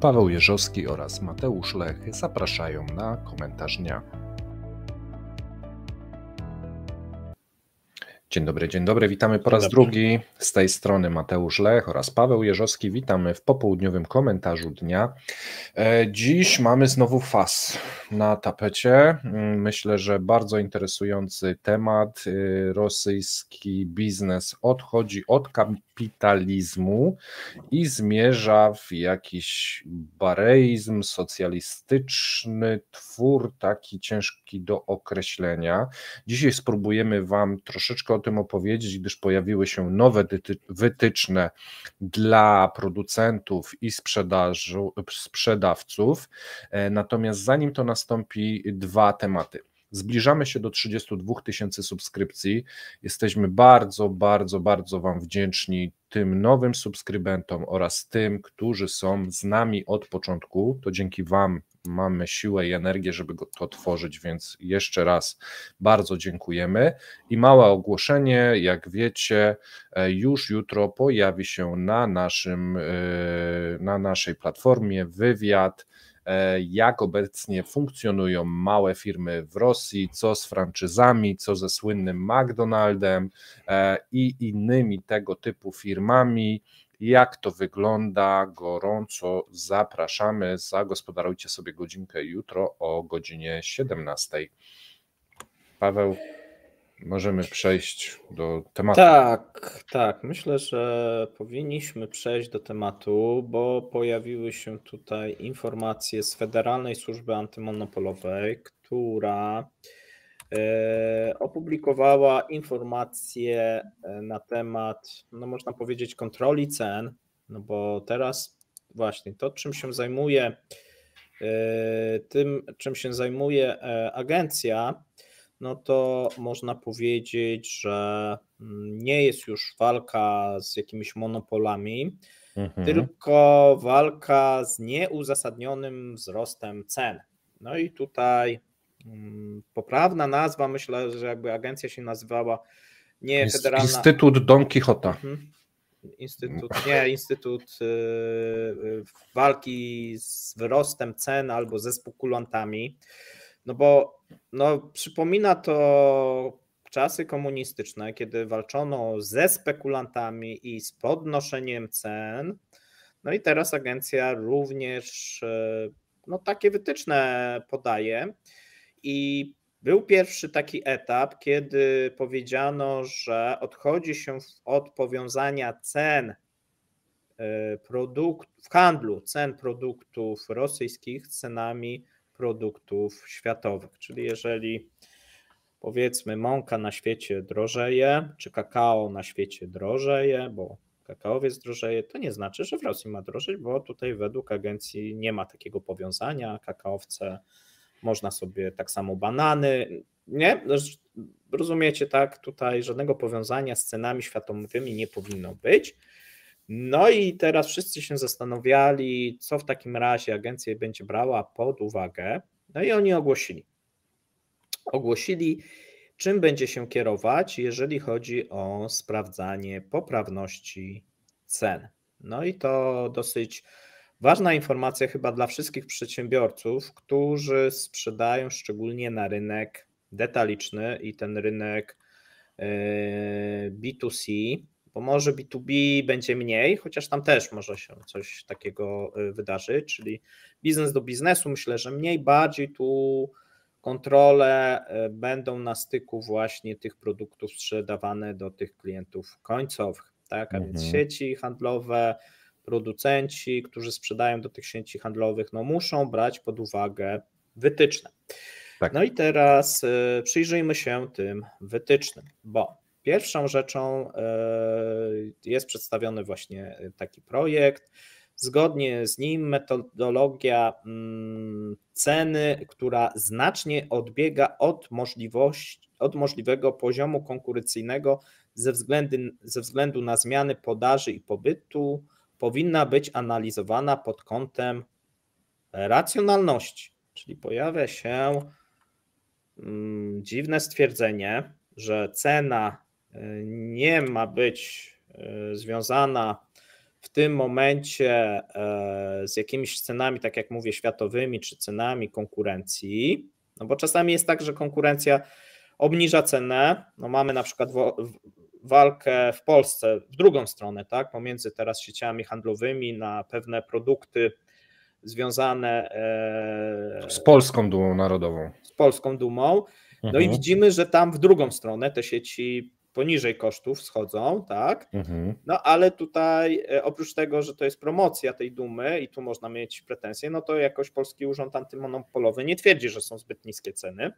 Paweł Jeżowski oraz Mateusz Lech zapraszają na komentarz dnia. Dzień dobry, dzień dobry, witamy po raz drugi. Z tej strony Mateusz Lech oraz Paweł Jeżowski. Witamy w popołudniowym komentarzu dnia. E, dziś mamy znowu FAS na tapecie. Mm, myślę, że bardzo interesujący temat. Y, rosyjski biznes odchodzi od kapitalizmu i zmierza w jakiś bareizm socjalistyczny, twór taki ciężki do określenia. Dzisiaj spróbujemy Wam troszeczkę o tym opowiedzieć, gdyż pojawiły się nowe wytyczne dla producentów i sprzedażu, sprzedawców. E, natomiast zanim to nastąpi, dwa tematy. Zbliżamy się do 32 tysięcy subskrypcji. Jesteśmy bardzo, bardzo, bardzo Wam wdzięczni tym nowym subskrybentom oraz tym, którzy są z nami od początku. To dzięki Wam mamy siłę i energię, żeby to tworzyć, więc jeszcze raz bardzo dziękujemy. I małe ogłoszenie, jak wiecie, e, już jutro pojawi się na, naszym, e, na naszej platformie wywiad E, jak obecnie funkcjonują małe firmy w Rosji, co z franczyzami, co ze słynnym McDonaldem e, i innymi tego typu firmami. Jak to wygląda? Gorąco zapraszamy. Zagospodarujcie sobie godzinkę jutro o godzinie 17. Paweł, możemy przejść do tematu. Tak, tak. Myślę, że powinniśmy przejść do tematu, bo pojawiły się tutaj informacje z Federalnej Służby Antymonopolowej, która e, opublikowała informacje e, na temat, no można powiedzieć, kontroli cen, no bo teraz właśnie to, czym się zajmuje, e, tym, czym się zajmuje agencja, no to można powiedzieć, że mm, nie jest już walka z jakimiś monopolami, mhm. tylko walka z nieuzasadnionym wzrostem cen. No i tutaj mm, poprawna nazwa, myślę, że jakby agencja się nazywała nie federalna. Instytut Don Quixota. Mhm. Instytut, nie, Instytut y, y, Walki z Wyrostem Cen albo ze spekulantami. No bo no, przypomina to czasy komunistyczne, kiedy walczono ze spekulantami i z podnoszeniem cen. No i teraz agencja również e, no, takie wytyczne podaje. I był pierwszy taki etap, kiedy powiedziano, że odchodzi się od powiązania cen e, produktów w handlu, cen produktów rosyjskich z cenami produktów światowych. Czyli jeżeli powiedzmy mąka na świecie drożeje, czy kakao na świecie drożeje, bo kakaowiec drożeje, to nie znaczy, że w Rosji ma drożeć, bo tutaj według agencji nie ma takiego powiązania. Kakaowce można sobie tak samo banany. Nie, rozumiecie, tak? Tutaj żadnego powiązania z cenami światowymi nie powinno być. No i teraz wszyscy się zastanawiali, co w takim razie agencja będzie brała pod uwagę. No i oni ogłosili. Ogłosili, czym będzie się kierować, jeżeli chodzi o sprawdzanie poprawności cen. No i to dosyć ważna informacja chyba dla wszystkich przedsiębiorców, którzy sprzedają szczególnie na rynek detaliczny i ten rynek e, B2C, bo może B2B będzie mniej, chociaż tam też może się coś takiego y, wydarzyć, czyli biznes do biznesu myślę, że mniej, bardziej tu kontrole y, będą na styku właśnie tych produktów sprzedawane do tych klientów końcowych, tak, a mhm. więc sieci handlowe, producenci, którzy sprzedają do tych sieci handlowych, no muszą brać pod uwagę wytyczne. Tak. No i teraz y, przyjrzyjmy się tym wytycznym, bo Pierwszą rzeczą e, jest przedstawiony właśnie taki projekt. Zgodnie z nim metodologia mm, ceny, która znacznie odbiega od, możliwości, od możliwego poziomu konkurencyjnego ze względu, ze względu na zmiany podaży i pobytu, powinna być analizowana pod kątem racjonalności. Czyli pojawia się mm, dziwne stwierdzenie, że cena nie ma być e, związana w tym momencie e, z jakimiś cenami, tak jak mówię, światowymi czy cenami konkurencji, no bo czasami jest tak, że konkurencja obniża cenę. No mamy na przykład walkę w Polsce w drugą stronę, tak, pomiędzy teraz sieciami handlowymi na pewne produkty związane e, z polską dumą narodową. Z polską dumą. No mhm. i widzimy, że tam w drugą stronę te sieci poniżej kosztów schodzą, tak? Mhm. No ale tutaj e, oprócz tego, że to jest promocja tej dumy i tu można mieć pretensje, no to jakoś polski urząd antymonopolowy nie twierdzi, że są zbyt niskie ceny.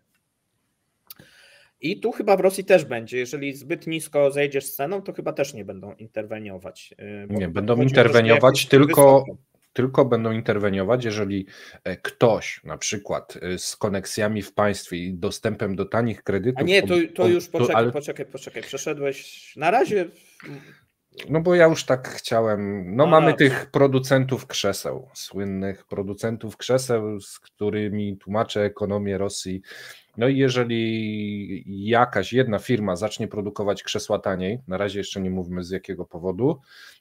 I tu chyba w Rosji też będzie. Jeżeli zbyt nisko zejdziesz z ceną, to chyba też nie będą interweniować. E, nie, będą interweniować tylko tylko będą interweniować, jeżeli e, ktoś na przykład e, z koneksjami w państwie i dostępem do tanich kredytów. A nie, to, to już poczekaj, ale... poczekaj, poczekaj. Przeszedłeś. Na razie no bo ja już tak chciałem. No A, no mamy tych producentów krzeseł, słynnych producentów krzeseł, z którymi tłumaczę ekonomię Rosji. No i jeżeli jakaś jedna firma zacznie produkować krzesła taniej, na razie jeszcze nie mówmy z jakiego powodu,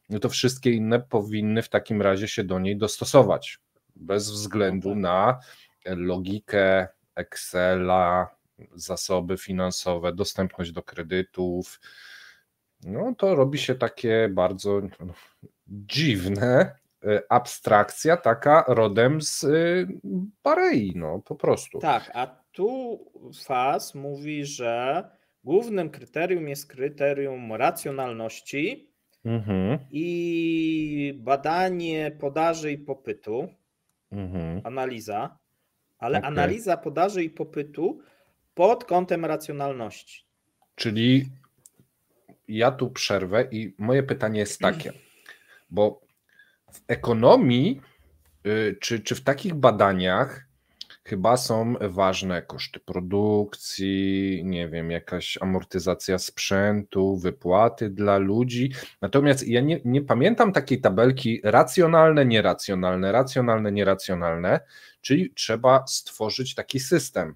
no to wszystkie inne powinny w takim razie się do niej dostosować, bez względu na logikę Excela, zasoby finansowe, dostępność do kredytów, no to robi się takie bardzo no, dziwne, e, abstrakcja taka rodem z e, Barei, no po prostu. Tak, a tu Fas mówi, że głównym kryterium jest kryterium racjonalności mhm. i badanie podaży i popytu, mhm. analiza, ale okay. analiza podaży i popytu pod kątem racjonalności. Czyli ja tu przerwę i moje pytanie jest mm. takie, bo w ekonomii, y, czy, czy w takich badaniach chyba są ważne koszty produkcji, nie wiem, jakaś amortyzacja sprzętu, wypłaty dla ludzi. Natomiast ja nie, nie pamiętam takiej tabelki racjonalne, nieracjonalne, racjonalne, nieracjonalne, czyli trzeba stworzyć taki system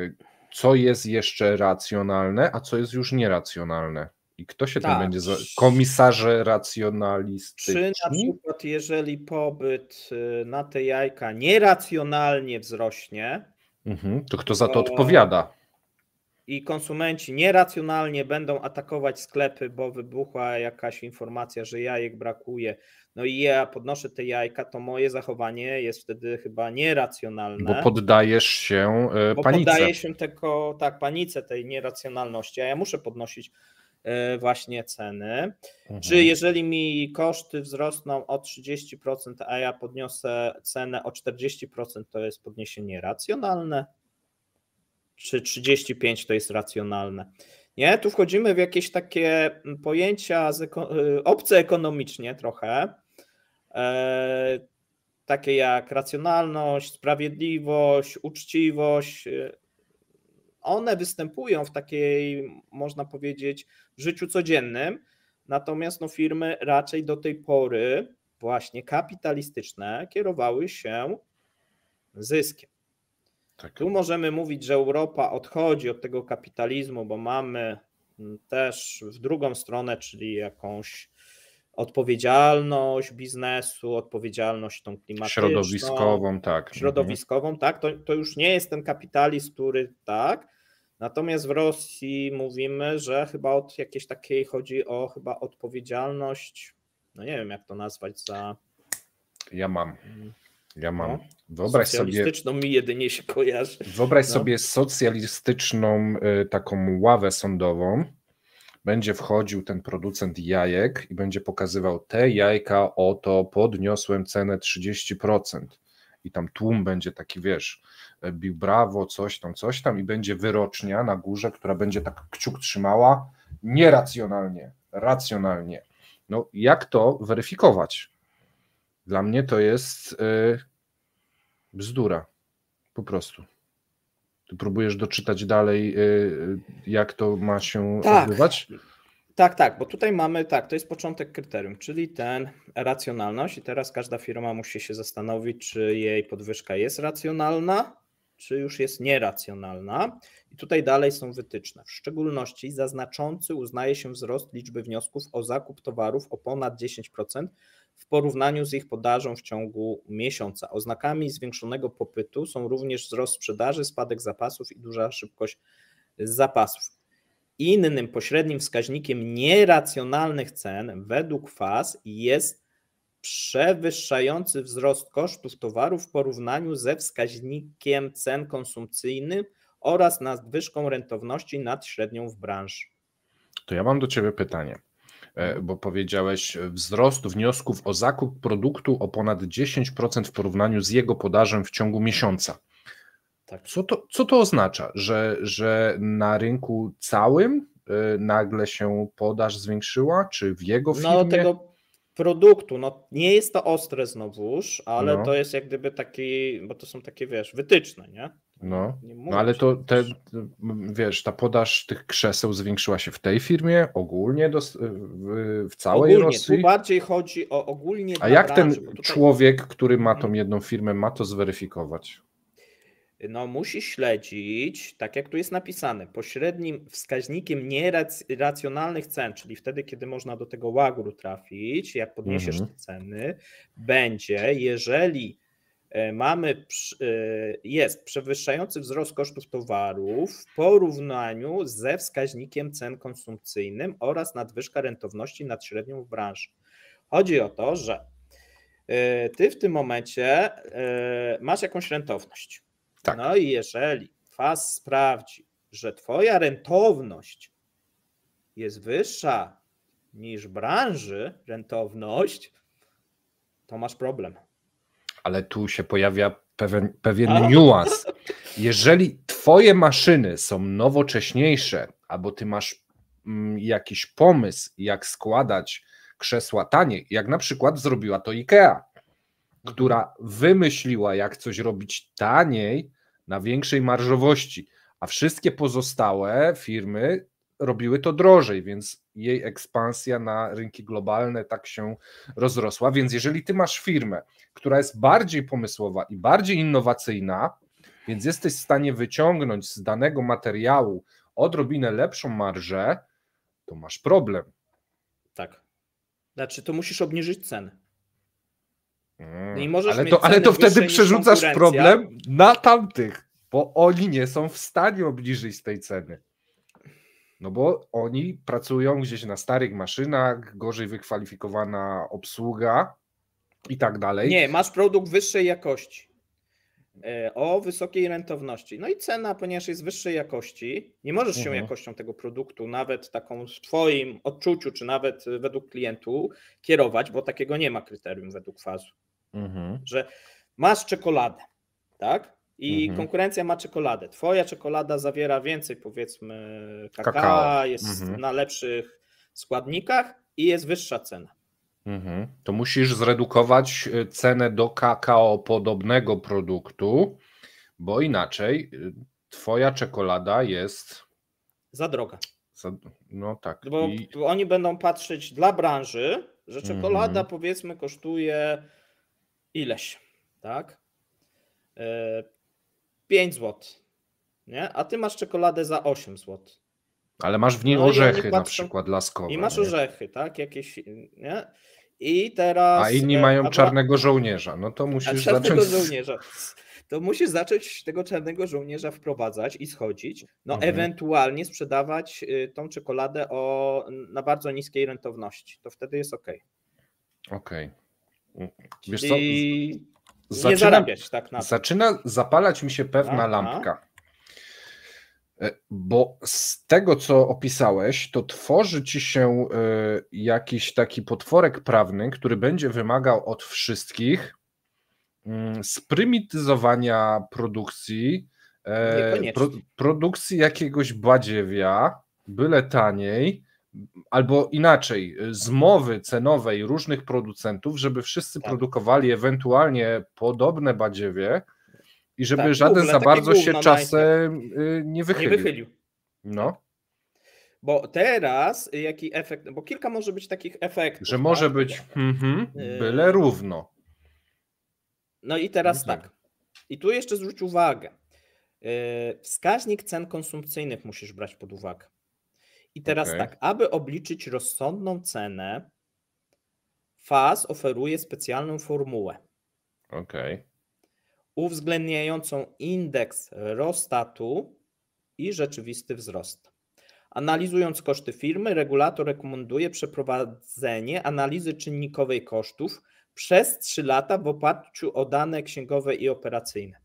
y, co jest jeszcze racjonalne, a co jest już nieracjonalne. I kto się tak. tym będzie. Za... Komisarze racjonalistyczni. Czy na przykład, jeżeli pobyt y, na te jajka nieracjonalnie wzrośnie, mhm, to kto za to, to odpowiada? i konsumenci nieracjonalnie będą atakować sklepy, bo wybuchła jakaś informacja, że jajek brakuje, no i ja podnoszę te jajka, to moje zachowanie jest wtedy chyba nieracjonalne. Bo poddajesz się yy, bo panice. Poddaję się tylko, tak, panice tej nieracjonalności, a ja muszę podnosić e, właśnie ceny. Mhm. Czy jeżeli mi koszty wzrosną o 30%, a ja podniosę cenę o 40%, to jest podniesienie racjonalne? czy 35 to jest racjonalne. Nie, tu wchodzimy w jakieś takie pojęcia y, obce ekonomicznie trochę, e, takie jak racjonalność, sprawiedliwość, uczciwość. Y, one występują w takiej, można powiedzieć, życiu codziennym, natomiast no, firmy raczej do tej pory, właśnie kapitalistyczne, kierowały się zyskiem. Tak. Tu możemy mówić, że Europa odchodzi od tego kapitalizmu, bo mamy mm, też w drugą stronę, czyli jakąś odpowiedzialność biznesu, odpowiedzialność tą klimatyczną. Środowiskową, tak. Mhm. Środowiskową, mhm. tak. To, to już nie jest ten kapitalizm, który tak. Natomiast w Rosji mówimy, że chyba od jakiejś takiej chodzi o chyba odpowiedzialność, no nie wiem jak to nazwać za. Ja mam. Mm. Ja mam. No, wyobraź socjalistyczną sobie, mi jedynie się kojarzy. Wyobraź no. sobie socjalistyczną y, taką ławę sądową. Będzie wchodził ten producent jajek i będzie pokazywał te jajka, oto podniosłem cenę 30%. I tam tłum będzie taki, wiesz, e, bił brawo, coś tam, coś tam i będzie wyrocznia na górze, która będzie tak kciuk trzymała nieracjonalnie, racjonalnie. No jak to weryfikować? Dla mnie to jest y, bzdura. Po prostu. Ty próbujesz doczytać dalej, y, y, jak to ma się tak. odbywać? Tak, tak, bo tutaj mamy, tak, to jest początek kryterium, czyli ten racjonalność i teraz każda firma musi się zastanowić, czy jej podwyżka jest racjonalna, czy już jest nieracjonalna. I tutaj dalej są wytyczne. W szczególności za znaczący uznaje się wzrost liczby wniosków o zakup towarów o ponad 10% w porównaniu z ich podażą w ciągu miesiąca. Oznakami zwiększonego popytu są również wzrost sprzedaży, spadek zapasów i duża szybkość zapasów. Innym pośrednim wskaźnikiem nieracjonalnych cen według FAS jest przewyższający wzrost kosztów towarów w porównaniu ze wskaźnikiem cen konsumpcyjnych oraz nadwyżką rentowności nad średnią w branży. To ja mam do Ciebie pytanie. E, bo powiedziałeś e, wzrost wniosków o zakup produktu o ponad 10% w porównaniu z jego podażą w ciągu miesiąca. Tak. Co, to, co to oznacza? Że, że na rynku całym e, nagle się podaż zwiększyła, czy w jego no, firmie? No, tego produktu, no nie jest to ostre znowuż, ale no. to jest jak gdyby taki, bo to są takie, wiesz, wytyczne, nie? No, no ale to, te, wiesz, ta podaż tych krzeseł zwiększyła się w tej firmie, ogólnie do, w, w całej ogólnie, Rosji. Tu bardziej chodzi o ogólnie. A jak ten tutaj... człowiek, który ma tą mhm. jedną firmę, ma to zweryfikować? No, musi śledzić, tak jak tu jest napisane, pośrednim wskaźnikiem nieracjonalnych cen, czyli wtedy, kiedy można do tego łagru trafić, jak podniesiesz mhm. te ceny, będzie, jeżeli E, mamy, e, jest przewyższający wzrost kosztów towarów w porównaniu ze wskaźnikiem cen konsumpcyjnym oraz nadwyżka rentowności nad średnią w branży. Chodzi o to, że e, ty w tym momencie masz jakąś rentowność. Tak. No i jeżeli FAS sprawdzi, że twoja rentowność jest wyższa niż branży rentowność, to masz problem ale tu się pojawia pewien, pewien niuans. Jeżeli twoje maszyny są nowocześniejsze, albo ty masz mm, jakiś pomysł, jak składać krzesła taniej, jak na przykład zrobiła to IKEA, która wymyśliła, jak coś robić taniej, na większej marżowości, a wszystkie pozostałe firmy robiły to drożej, więc jej ekspansja na rynki globalne tak się rozrosła. Więc jeżeli ty masz firmę, która jest bardziej pomysłowa i bardziej innowacyjna, więc jesteś w stanie wyciągnąć z danego materiału odrobinę lepszą marżę, to masz problem. Tak. Znaczy, to musisz obniżyć ceny. Mm, no ale, to, ale to wtedy przerzucasz problem na tamtych, bo oni nie są w stanie obniżyć tej ceny. No bo oni pracują gdzieś na starych maszynach, gorzej wykwalifikowana obsługa i tak dalej. Nie, masz produkt wyższej jakości e, o wysokiej rentowności. No i cena, ponieważ jest wyższej jakości, nie możesz się mhm. jakością tego produktu, nawet taką w Twoim odczuciu, czy nawet e, według klientu, kierować, bo takiego nie ma kryterium według fazu. Mhm. Że masz czekoladę, tak? I mhm. konkurencja ma czekoladę. Twoja czekolada zawiera więcej, powiedzmy, kakao, kakao. jest mhm. na lepszych składnikach i jest wyższa cena. Mhm. To musisz zredukować y, cenę do kakao podobnego produktu, bo inaczej y, Twoja czekolada jest. Za droga. Za... No tak. Bo, I... bo, oni będą patrzeć dla branży, że mhm. czekolada powiedzmy kosztuje ileś, tak? E, 5 zł. Nie? A ty masz czekoladę za 8 zł. Ale masz w niej no orzechy na przykład laskowe. I masz nie? orzechy, tak? Jakieś. Nie? I teraz. A inni mają e, a czarnego żołnierza. No to musisz czarnego zacząć. Żołnierza. To musisz zacząć tego czarnego żołnierza wprowadzać i schodzić. No mhm. ewentualnie sprzedawać y, tą czekoladę o, na bardzo niskiej rentowności. To wtedy jest ok. Okej. Okay. Mm, wiesz Czyli... co? zaczyna, nie zarabiać tak na Zaczyna zapalać mi się pewna Aha. lampka. E, bo z tego, co opisałeś, to tworzy ci się e, jakiś taki potworek prawny, który będzie wymagał od wszystkich mm, sprymityzowania produkcji, e, pro, produkcji jakiegoś badziewia, byle taniej, albo inaczej, y, zmowy cenowej różnych producentów, żeby wszyscy tak. produkowali ewentualnie podobne badziewie i żeby tak, żaden za bardzo się czasem y, nie wychylił. Nie wychylił. No. Bo teraz y, jaki efekt, bo kilka może być takich efektów. Że tak? może tak? być mhm, byle równo. No i teraz mhm. tak. I tu jeszcze zwróć uwagę. Wskaźnik cen konsumpcyjnych musisz brać pod uwagę. I teraz okay. tak, aby obliczyć rozsądną cenę, FAS oferuje specjalną formułę. Okay. Uwzględniającą indeks Rostatu i rzeczywisty wzrost. Analizując koszty firmy, regulator rekomenduje przeprowadzenie analizy czynnikowej kosztów przez 3 lata w oparciu o dane księgowe i operacyjne.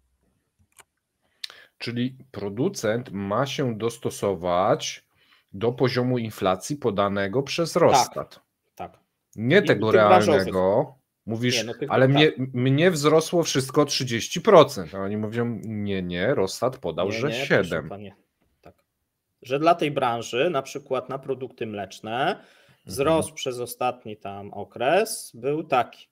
Czyli producent ma się dostosować do poziomu inflacji podanego przez Rostat. Tak. tak. Nie I tego realnego. Mówisz, nie, no ale tak. mnie, mnie wzrosło wszystko 30%. A oni mówią, nie, nie, Rostat podał, nie, że nie, 7. Panie, tak. Że dla tej branży, na przykład na produkty mleczne, mhm. wzrost mhm. przez ostatni tam okres był taki.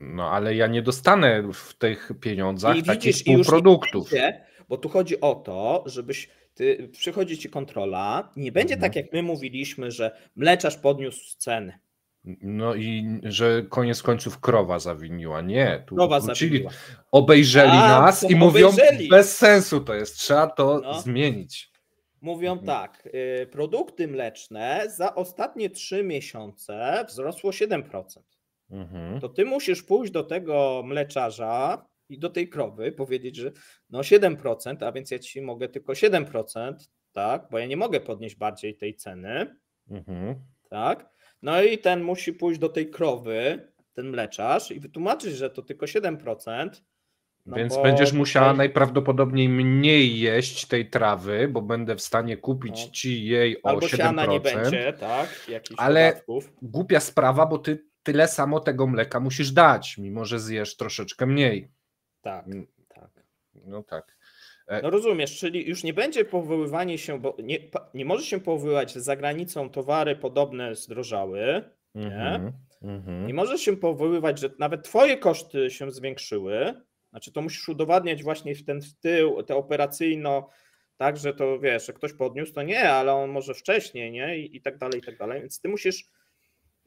No ale ja nie dostanę w tych pieniądzach I takich widzisz, półproduktów. I już nie będzie, bo tu chodzi o to, żebyś ty, przychodzi ci kontrola, nie będzie tak, mhm. tak jak my mówiliśmy, że mleczarz podniósł ceny. No i że koniec końców krowa zawiniła. Nie, tu krowa wrócili, obejrzeli A, nas i mówią, obejrzeli. bez sensu to jest, trzeba to no. zmienić. Mówią mhm. tak, y, produkty mleczne za ostatnie trzy miesiące wzrosło 7%. Mhm. To ty musisz pójść do tego mleczarza i do tej krowy powiedzieć, że no 7%, a więc ja ci mogę tylko 7%, tak, bo ja nie mogę podnieść bardziej tej ceny, mhm. tak. No i ten musi pójść do tej krowy, ten mleczarz i wytłumaczyć, że to tylko 7%. No Więc bo... będziesz musiała najprawdopodobniej mniej jeść tej trawy, bo będę w stanie kupić no. ci jej o Albo 7%. Albo nie będzie, tak? Jakichś ale dodatków. głupia sprawa, bo ty tyle samo tego mleka musisz dać, mimo że zjesz troszeczkę mniej. Tak, mm. tak. No tak. E, no rozumiesz, czyli już nie będzie powoływanie się, bo nie, nie może się powoływać, że za granicą towary podobne zdrożały, mm -hmm, nie? Mm -hmm. Nie może się powoływać, że nawet twoje koszty się zwiększyły, znaczy to musisz udowadniać właśnie w ten w tył, te operacyjno, tak, że to wiesz, że ktoś podniósł, to nie, ale on może wcześniej, nie? I, i tak dalej, i tak dalej, więc ty musisz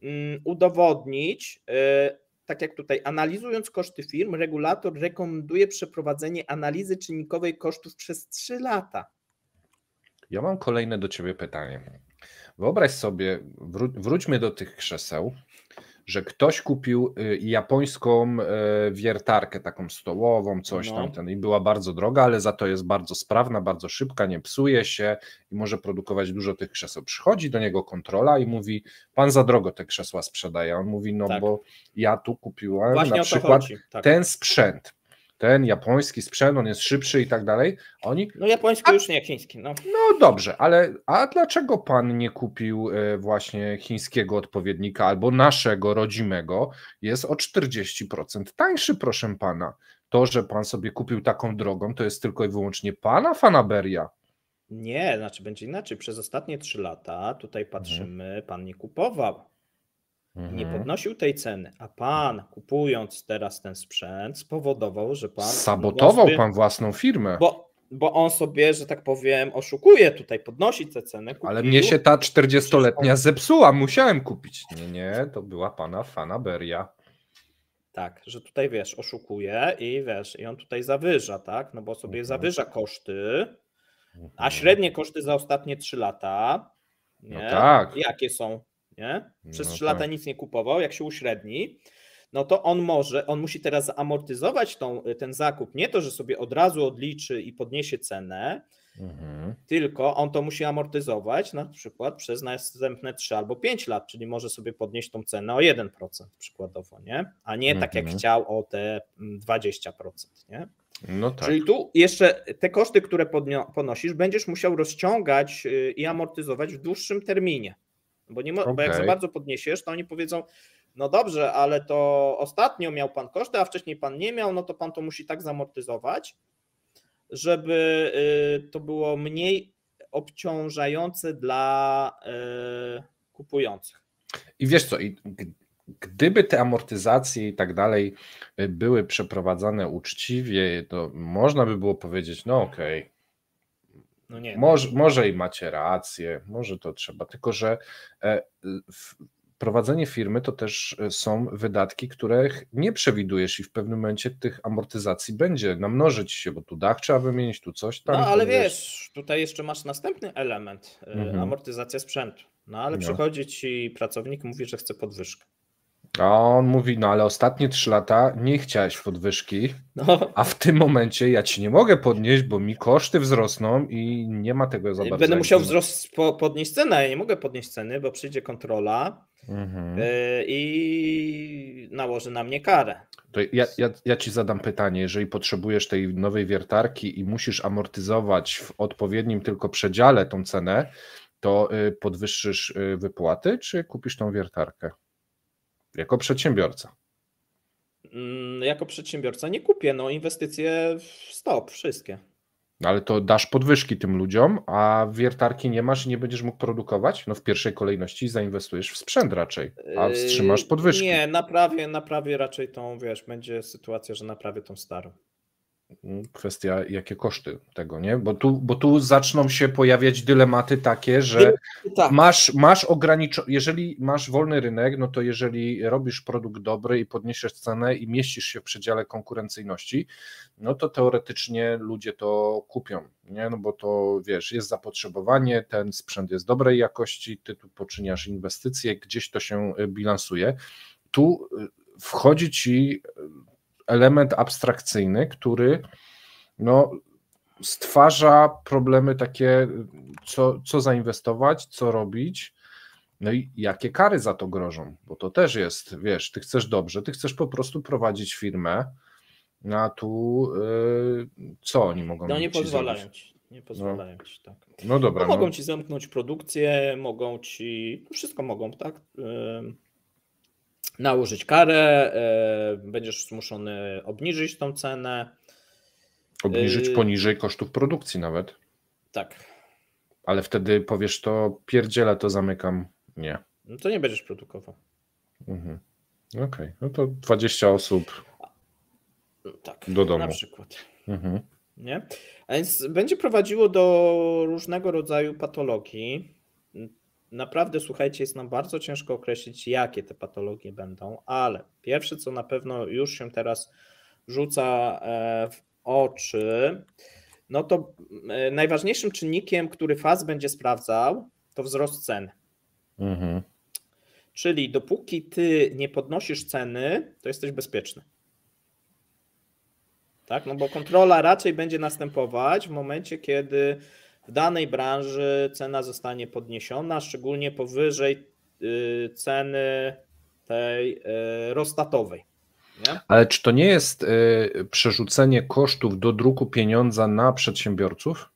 mm, udowodnić, y, tak jak tutaj, analizując koszty firm, regulator rekomenduje przeprowadzenie analizy czynnikowej kosztów przez 3 lata. Ja mam kolejne do Ciebie pytanie. Wyobraź sobie, wróćmy do tych krzeseł, że ktoś kupił y, japońską e, wiertarkę, taką stołową, coś no. tam, ten, i była bardzo droga, ale za to jest bardzo sprawna, bardzo szybka, nie psuje się i może produkować dużo tych krzeseł. Przychodzi do niego kontrola i mówi, pan za drogo te krzesła sprzedaje. On mówi, no tak. bo ja tu kupiłem Właśnie na przykład tak. ten sprzęt ten japoński sprzęt, on jest szybszy i tak dalej. Oni... No japoński a... już nie chiński. No. no dobrze, ale a dlaczego pan nie kupił e, właśnie chińskiego odpowiednika albo naszego rodzimego? Jest o 40% tańszy, proszę pana. To, że pan sobie kupił taką drogą, to jest tylko i wyłącznie pana fanaberia. Nie, znaczy będzie inaczej. Przez ostatnie trzy lata tutaj mhm. patrzymy, mhm. pan nie kupował. Mhm. Nie podnosił tej ceny, a pan kupując teraz ten sprzęt spowodował, że pan. Sabotował sobie, pan własną firmę. Bo, bo on sobie, że tak powiem, oszukuje tutaj, podnosi tę cenę. Kupił, Ale mnie się ta 40-letnia zepsuła, musiałem kupić. Nie, nie, to była pana fanaberia. Tak, że tutaj wiesz, oszukuje i wiesz, i on tutaj zawyża, tak? No bo sobie mhm. zawyża koszty, a mhm. średnie koszty za ostatnie 3 lata. No nie? No tak. Jakie są? nie? Przez no 3 tak. lata nic nie kupował, jak się uśredni, no to on może, on musi teraz amortyzować tą, ten zakup. Nie to, że sobie od razu odliczy i podniesie cenę, mhm. tylko on to musi amortyzować na przykład przez następne 3 albo 5 lat, czyli może sobie podnieść tą cenę o 1% przykładowo, nie? A nie tak jak mhm. chciał o te 20%, mm, nie? No tak. Czyli tu jeszcze te koszty, które ponosisz, będziesz musiał rozciągać y, i amortyzować w dłuższym terminie. Bo, nie okay. bo jak za bardzo podniesiesz, to oni powiedzą, no dobrze, ale to ostatnio miał pan koszty, a wcześniej pan nie miał, no to pan to musi tak zamortyzować, żeby y, to było mniej obciążające dla y, kupujących. I wiesz co, i gdyby te amortyzacje i tak dalej y, były przeprowadzane uczciwie, to można by było powiedzieć, no okej, okay, no nie, może, może i macie rację, może to trzeba, tylko że e, prowadzenie firmy to też e, są wydatki, których nie przewidujesz i w pewnym momencie tych amortyzacji będzie namnożyć się, bo tu dach trzeba wymienić, tu coś tam. No ale wiesz, tutaj jeszcze masz następny element, e, mhm. amortyzacja sprzętu. No ale no. przychodzi ci pracownik, mówi, że chce podwyżkę. A on mówi, no ale ostatnie trzy lata nie chciałeś podwyżki, no. a w tym momencie ja ci nie mogę podnieść, bo mi koszty wzrosną i nie ma tego za bardzo. Będę musiał wzrost po, podnieść cenę, ja nie mogę podnieść ceny, bo przyjdzie kontrola mhm. y, i nałoży na mnie karę. To ja, ja, ja ci zadam pytanie, jeżeli potrzebujesz tej nowej wiertarki i musisz amortyzować w odpowiednim tylko przedziale tą cenę, to y, podwyższysz y, wypłaty, czy kupisz tą wiertarkę? jako przedsiębiorca? Mm, jako przedsiębiorca nie kupię, no inwestycje stop, wszystkie. No ale to dasz podwyżki tym ludziom, a wiertarki nie masz i nie będziesz mógł produkować? No w pierwszej kolejności zainwestujesz w sprzęt raczej, a yy, wstrzymasz podwyżki. Nie, naprawię, naprawię raczej tą, wiesz, będzie sytuacja, że naprawię tą starą kwestia, jakie koszty tego, nie? Bo tu, bo tu zaczną się pojawiać dylematy takie, że tak. masz, masz ograniczone, jeżeli masz wolny rynek, no to jeżeli robisz produkt dobry i podniesiesz cenę i mieścisz się w przedziale konkurencyjności, no to teoretycznie ludzie to kupią, nie? No bo to wiesz, jest zapotrzebowanie, ten sprzęt jest dobrej jakości, ty tu poczyniasz inwestycje, gdzieś to się y, bilansuje. Tu y, wchodzi ci element abstrakcyjny, który no, stwarza problemy takie, co, co zainwestować, co robić, no i jakie kary za to grożą, bo to też jest, wiesz, ty chcesz dobrze, ty chcesz po prostu prowadzić firmę, no a tu yy, co oni mogą No nie pozwalają ci, nie no. pozwalają no. ci, tak. No dobra. No, mogą no. ci zamknąć produkcję, mogą ci, no, wszystko mogą, tak? Yy nałożyć karę, e, będziesz zmuszony obniżyć tą cenę. Obniżyć e, poniżej kosztów produkcji nawet. Tak. Ale wtedy powiesz to, pierdzielę to zamykam. Nie. No to nie będziesz produkował. Mhm. Okej, okay. no to 20 osób tak, do domu. Na przykład. Mhm. Nie? A więc będzie prowadziło do różnego rodzaju patologii naprawdę, słuchajcie, jest nam bardzo ciężko określić, jakie te patologie będą, ale pierwsze, co na pewno już się teraz rzuca e, w oczy, no to e, najważniejszym czynnikiem, który FAS będzie sprawdzał, to wzrost cen. Mhm. Czyli dopóki ty nie podnosisz ceny, to jesteś bezpieczny. Tak, no bo kontrola raczej będzie następować w momencie, kiedy w danej branży cena zostanie podniesiona, szczególnie powyżej y, ceny tej y, rostatowej. Nie? Ale czy to nie jest y, przerzucenie kosztów do druku pieniądza na przedsiębiorców?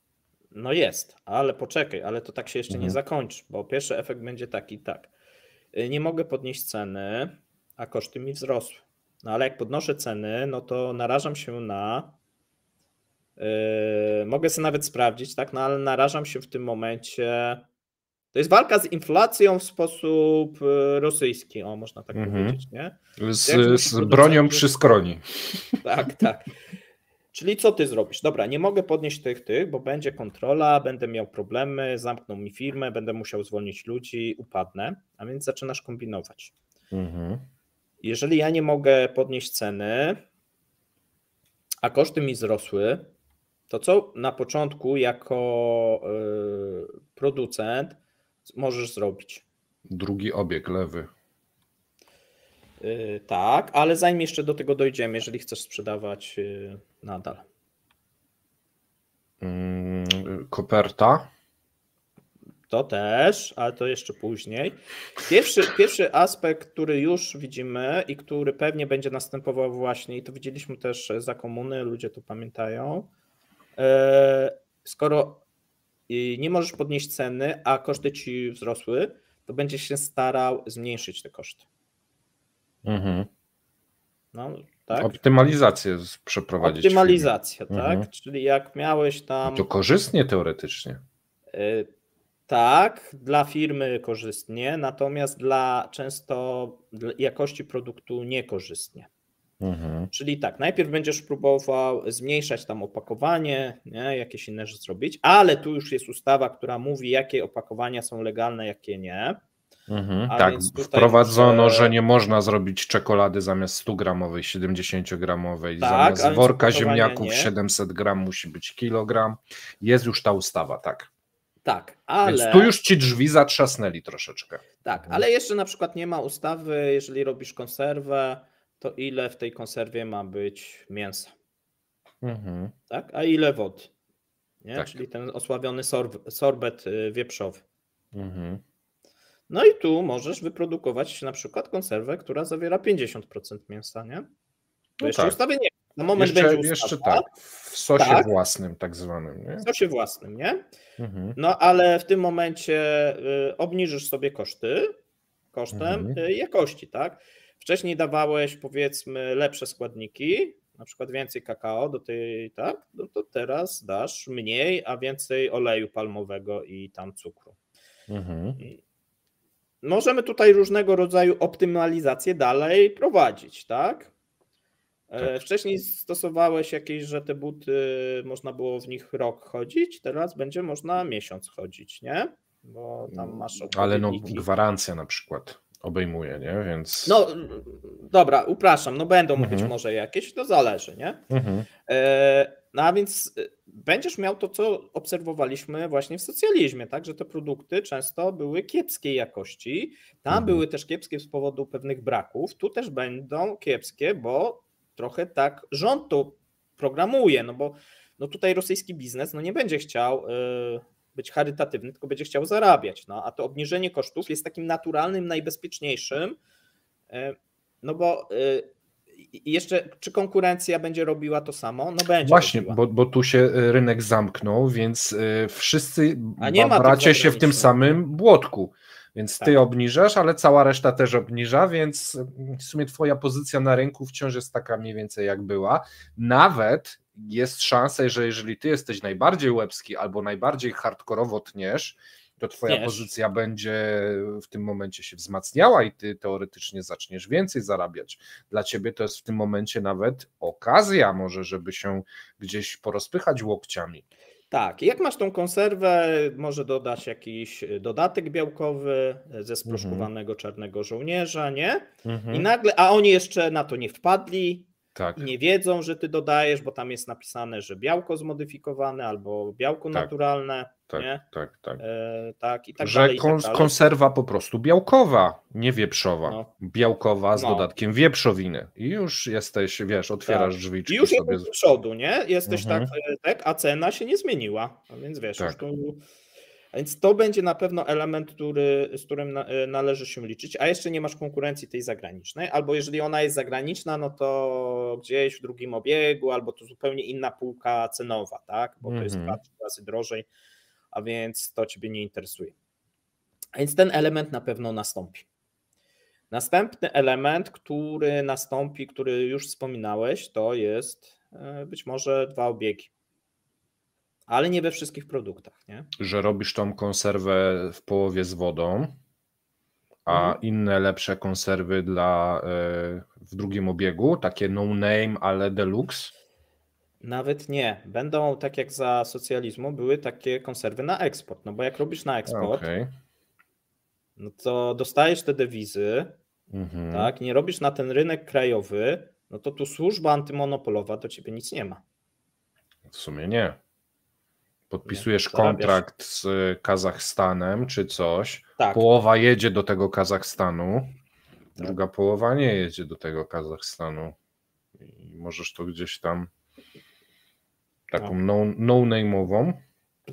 No jest, ale poczekaj, ale to tak się jeszcze mhm. nie zakończy, bo pierwszy efekt będzie taki, tak. Nie mogę podnieść ceny, a koszty mi wzrosły. No ale jak podnoszę ceny, no to narażam się na Yy, mogę sobie nawet sprawdzić, tak, no ale narażam się w tym momencie. To jest walka z inflacją w sposób yy, rosyjski, o można tak mhm. powiedzieć, nie? Z, z bronią przy skroni. Tak, tak. Czyli co ty zrobisz? Dobra, nie mogę podnieść tych, tych, bo będzie kontrola, będę miał problemy, zamkną mi firmę, będę musiał zwolnić ludzi, upadnę, a więc zaczynasz kombinować. Mhm. Jeżeli ja nie mogę podnieść ceny, a koszty mi wzrosły, to co na początku jako y, producent możesz zrobić? Drugi obieg lewy. Y, tak, ale zanim jeszcze do tego dojdziemy, jeżeli chcesz sprzedawać y, nadal. Mm, koperta. To też, ale to jeszcze później. Pierwszy, pierwszy aspekt, który już widzimy i który pewnie będzie następował właśnie, i to widzieliśmy też za komuny, ludzie to pamiętają, E, skoro e, nie możesz podnieść ceny, a koszty ci wzrosły, to będziesz się starał zmniejszyć te koszty. Mhm. No, tak. Optymalizację przeprowadzić. Optymalizacja, tak. Mhm. Czyli jak miałeś tam. To korzystnie teoretycznie. E, tak, dla firmy korzystnie, natomiast dla często jakości produktu niekorzystnie. Mhm. Czyli tak, najpierw będziesz próbował zmniejszać tam opakowanie, nie, jakieś inne rzeczy zrobić, ale tu już jest ustawa, która mówi, jakie opakowania są legalne, jakie nie. Mhm, tak, wprowadzono, że nie można zrobić czekolady zamiast 100-gramowej, 70-gramowej, tak, zamiast worka ziemniaków nie. 700 gram musi być kilogram. Jest już ta ustawa, tak. Tak, ale. Więc tu już ci drzwi zatrzasnęli troszeczkę. Tak, mhm. ale jeszcze na przykład nie ma ustawy, jeżeli robisz konserwę, to ile w tej konserwie ma być mięsa. Mhm. Tak? A ile wody? Nie? Tak. Czyli ten osławiony sorb sorbet y, wieprzowy. Mhm. No i tu możesz wyprodukować na przykład konserwę, która zawiera 50% mięsa, nie? No jeszcze tak. ustawy nie. Na moment jeszcze, będzie ustawa. Jeszcze tak, w sosie tak. własnym tak zwanym. Nie? W sosie własnym, nie? Mhm. No ale w tym momencie y, obniżysz sobie koszty kosztem mhm. Y, jakości, tak? Wcześniej dawałeś powiedzmy lepsze składniki, na przykład więcej kakao do tej, tak, no to teraz dasz mniej, a więcej oleju palmowego i tam cukru. Mhm. Możemy tutaj różnego rodzaju optymalizacje dalej prowadzić, tak? E, tak? Wcześniej stosowałeś jakieś, że te buty można było w nich rok chodzić, teraz będzie można miesiąc chodzić, nie? Bo tam mm, masz Ale no gwarancja na przykład obejmuje, nie? Więc. No dobra, upraszam, no będą mhm. być może jakieś, to zależy, nie? Mhm. E, no a więc e, będziesz miał to, co obserwowaliśmy właśnie w socjalizmie, tak? Że te produkty często były kiepskiej jakości. Tam mhm. były też kiepskie z powodu pewnych braków. Tu też będą kiepskie, bo trochę tak rząd to programuje, no bo no tutaj rosyjski biznes no nie będzie chciał. E, być charytatywny, tylko będzie chciał zarabiać. No, a to obniżenie kosztów jest takim naturalnym, najbezpieczniejszym, e, no bo e, jeszcze, czy konkurencja będzie robiła to samo? No będzie. Właśnie, bo, bo, tu się e, rynek zamknął, więc wszyscy bracie się w tym samym błotku. Więc tak. ty obniżasz, ale cała reszta też obniża, więc w sumie twoja pozycja na rynku wciąż jest taka mniej więcej jak była. Nawet jest szansa, że jeżeli ty jesteś najbardziej łebski albo najbardziej hardkorowo tniesz, to twoja Wiesz. pozycja będzie w tym momencie się wzmacniała i ty teoretycznie zaczniesz więcej zarabiać. Dla ciebie to jest w tym momencie nawet okazja może, żeby się gdzieś porozpychać łokciami. Tak, jak masz tą konserwę, może dodać jakiś dodatek białkowy ze sproszkowanego mhm. czarnego żołnierza, nie? Mhm. I nagle, a oni jeszcze na to nie wpadli, tak. i nie wiedzą, że ty dodajesz, bo tam jest napisane, że białko zmodyfikowane albo białko tak. naturalne. Tak, nie? tak, tak. E, tak, i tak że dalej, i tak konserwa po prostu białkowa, nie wieprzowa. No. Białkowa z no. dodatkiem wieprzowiny. I już jesteś, wiesz, otwierasz tak. drzwiczki. I już sobie... jesteś z przodu, nie? Jesteś mhm. tak, e, tak, a cena się nie zmieniła. A więc wiesz, tak. już to więc to będzie na pewno element, który, z którym y, należy się liczyć, a jeszcze nie masz konkurencji tej zagranicznej, albo jeżeli ona jest zagraniczna, no to gdzieś w drugim obiegu, albo to zupełnie inna półka cenowa, tak? Bo to jest mhm. dwa, trzy razy drożej, a więc to ciebie nie interesuje. więc ten element na pewno nastąpi. Następny element, który nastąpi, który już wspominałeś, to jest y, być może dwa obiegi ale nie we wszystkich produktach. Nie? Że robisz tą konserwę w połowie z wodą, a mhm. inne lepsze konserwy dla y, w drugim obiegu, takie no name, ale deluxe. Nawet nie. Będą, tak jak za socjalizmu, były takie konserwy na eksport. No bo jak robisz na eksport, okay. no to dostajesz te dewizy, mhm. tak? Nie robisz na ten rynek krajowy, no to tu służba antymonopolowa do ciebie nic nie ma. W sumie nie podpisujesz kontrakt z e, Kazachstanem czy coś, tak. połowa jedzie do tego Kazachstanu, tak. druga połowa nie jedzie do tego Kazachstanu. I możesz to gdzieś tam taką tak. no no-name'ową.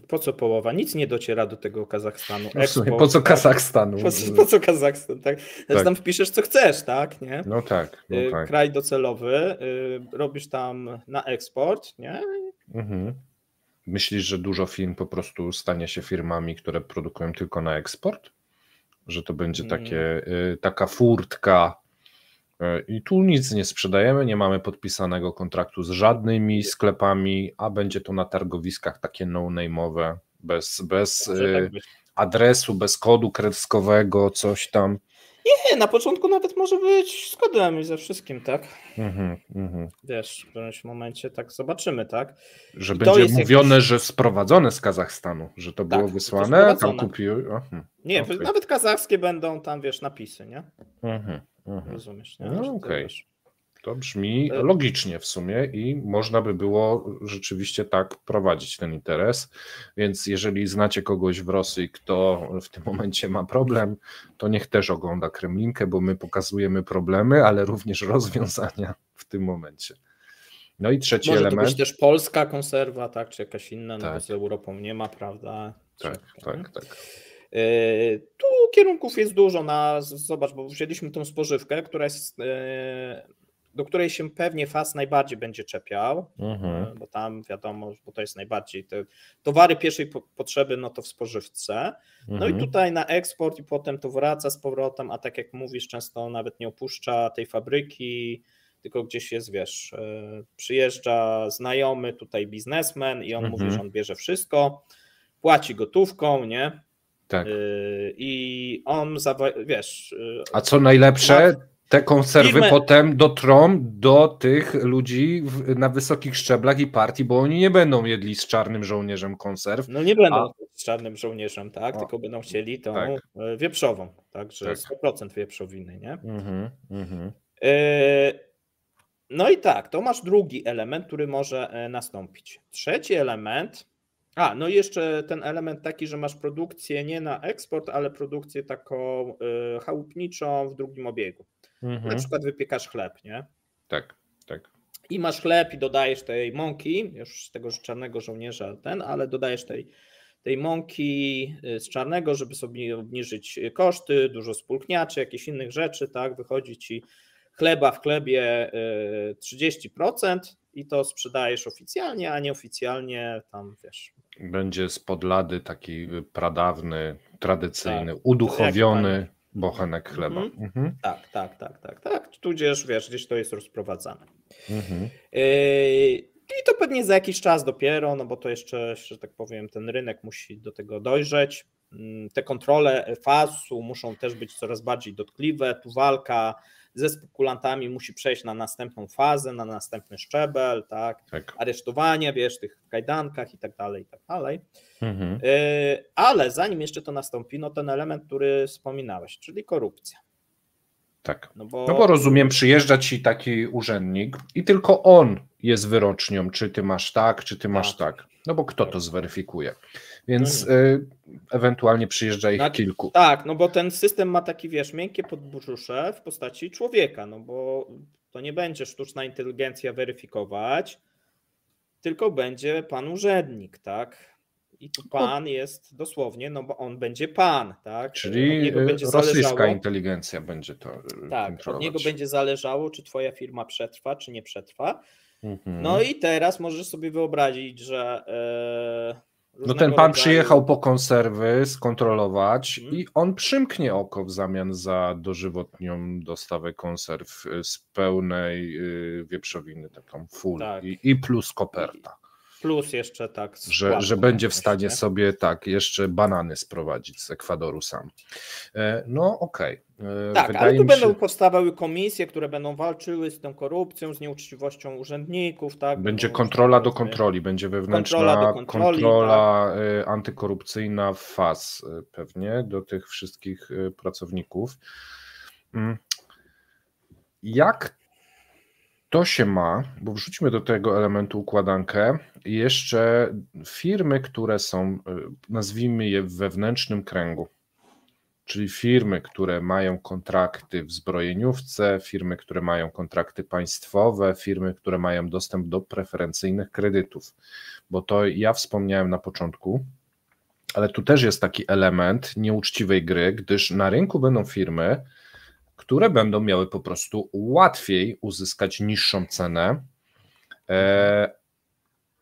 po co połowa? Nic nie dociera do tego Kazachstanu. Expo, po co tak? Kazachstanu? Po, po, co Kazachstan? Tak? Znaczy tak. Tam wpiszesz, co chcesz, tak? Nie? No tak. No y, tak. Kraj docelowy, y, robisz tam na eksport, nie? Mhm. Myślisz, że dużo firm po prostu stanie się firmami, które produkują tylko na eksport? Że to będzie mm. takie, y, taka furtka y, i tu nic nie sprzedajemy, nie mamy podpisanego kontraktu z żadnymi sklepami, a będzie to na targowiskach takie no-name'owe, bez, bez tak y, adresu, bez kodu kreskowego, coś tam. Nie, na początku nawet może być z kodem ze wszystkim, tak? Mm-hmm, mm-hmm. Wiesz, w którymś momencie tak zobaczymy, tak? Że I będzie mówione, że sprowadzone z Kazachstanu, że to tak, było wysłane, to tam kupiło. nie, okay. nawet kazachskie będą tam, wiesz, napisy, nie? Mm-hmm, Rozumiesz, nie? No, okej. Okay. To brzmi e, logicznie w sumie i można by było rzeczywiście tak prowadzić ten interes. Więc jeżeli znacie kogoś w Rosji, kto w tym momencie ma problem, to niech też ogląda Kremlinkę, bo my pokazujemy problemy, ale również rozwiązania w tym momencie. No i trzeci Może element. Może być też polska konserwa, tak, czy jakaś inna, tak. no z Europą nie ma, prawda? Tak, Czeka, tak, tak, nie? tak. E, tu kierunków jest dużo. Na, zobacz, bo wzięliśmy tą spożywkę, która jest e, do której się pewnie FAS najbardziej będzie czepiał, mhm. E, bo tam wiadomo, bo to jest najbardziej te towary pierwszej potrzeby, no to w spożywce. No mhm. i tutaj na eksport i potem to wraca z powrotem, a tak jak mówisz, często nawet nie opuszcza tej fabryki, tylko gdzieś jest, wiesz, e, przyjeżdża znajomy tutaj biznesmen i on mhm. mówi, że mhm. on bierze wszystko, płaci gotówką, nie? Tak. E, I on, wiesz... A co najlepsze, te konserwy firmy... potem dotrą do tych ludzi w, na wysokich szczeblach i partii, bo oni nie będą jedli z czarnym żołnierzem konserw. No nie będą a... z czarnym żołnierzem, tak, o, tylko będą chcieli tą tak. E, wieprzową, także tak. 100% tak. wieprzowiny, nie? Mhm, Y no i tak, to masz drugi element, który może e, nastąpić. Trzeci element a, no i jeszcze ten element taki, że masz produkcję nie na eksport, ale produkcję taką y, chałupniczą w drugim obiegu. Mhm. Na przykład wypiekasz chleb, nie? Tak, tak. I masz chleb i dodajesz tej mąki, już z tego czarnego żołnierza ten, ale dodajesz tej, tej mąki y, z czarnego, żeby sobie obniżyć koszty, dużo spulchniaczy, jakichś innych rzeczy, tak? Wychodzi ci chleba w chlebie 30%, y, i to sprzedajesz oficjalnie, a nieoficjalnie tam wiesz. Będzie spod lady taki y, pradawny, tradycyjny, tak. uduchowiony bochenek chleba. Mhm. Mhm. Tak, tak, tak, tak, tak. Tudzież wiesz, gdzieś to jest rozprowadzane. Mhm. Y, i to pewnie za jakiś czas dopiero, no bo to jeszcze, że tak powiem, ten rynek musi do tego dojrzeć. Mm, te kontrole fasu muszą też być coraz bardziej dotkliwe. Tu walka ze spekulantami musi przejść na następną fazę, na następny szczebel, tak? tak. Aresztowanie, wiesz, tych w kajdankach i tak dalej, i tak dalej. Mhm. Y, ale zanim jeszcze to nastąpi, no ten element, który wspominałeś, czyli korupcja. Tak. No bo... no bo rozumiem, przyjeżdża ci taki urzędnik i tylko on jest wyrocznią, czy ty masz tak, czy ty masz tak. tak. No bo kto to zweryfikuje? Więc no y, ewentualnie przyjeżdża ich znaczy, kilku. Tak, no bo ten system ma taki, wiesz, miękkie podbrzusze w postaci człowieka, no bo to nie będzie sztuczna inteligencja weryfikować, tylko będzie pan urzędnik, tak? I tu no pan jest dosłownie, no bo on będzie pan, tak? Czyli y, będzie rosyjska zależało, inteligencja będzie to y, Tak, od niego będzie zależało, czy twoja firma przetrwa, czy nie przetrwa. Mhm. No i teraz możesz sobie wyobrazić, że. Yy, no ten pan rodzaju... przyjechał po konserwy skontrolować mhm. i on przymknie oko w zamian za dożywotnią dostawę konserw y, z pełnej yy, wieprzowiny, taką full tak. i, i plus koperta plus jeszcze tak. Że, że będzie w stanie sobie tak jeszcze banany sprowadzić z Ekwadoru sam. E, no okej. Okay. E, tak, Wydaje ale tu się... będą powstawały komisje, które będą walczyły z tą korupcją, z nieuczciwością urzędników. Tak? Będzie będą kontrola do kontroli, będzie wewnętrzna kontrola, kontroli, kontrola tak. E, antykorupcyjna w FAS pewnie do tych wszystkich pracowników. Mm. Jak to się ma, bo wrzućmy do tego elementu układankę jeszcze firmy, które są, y, nazwijmy je w wewnętrznym kręgu, czyli firmy, które mają kontrakty w zbrojeniówce, firmy, które mają kontrakty państwowe, firmy, które mają dostęp do preferencyjnych kredytów, bo to ja wspomniałem na początku, ale tu też jest taki element nieuczciwej gry, gdyż na rynku będą firmy, które będą miały po prostu łatwiej uzyskać niższą cenę. E,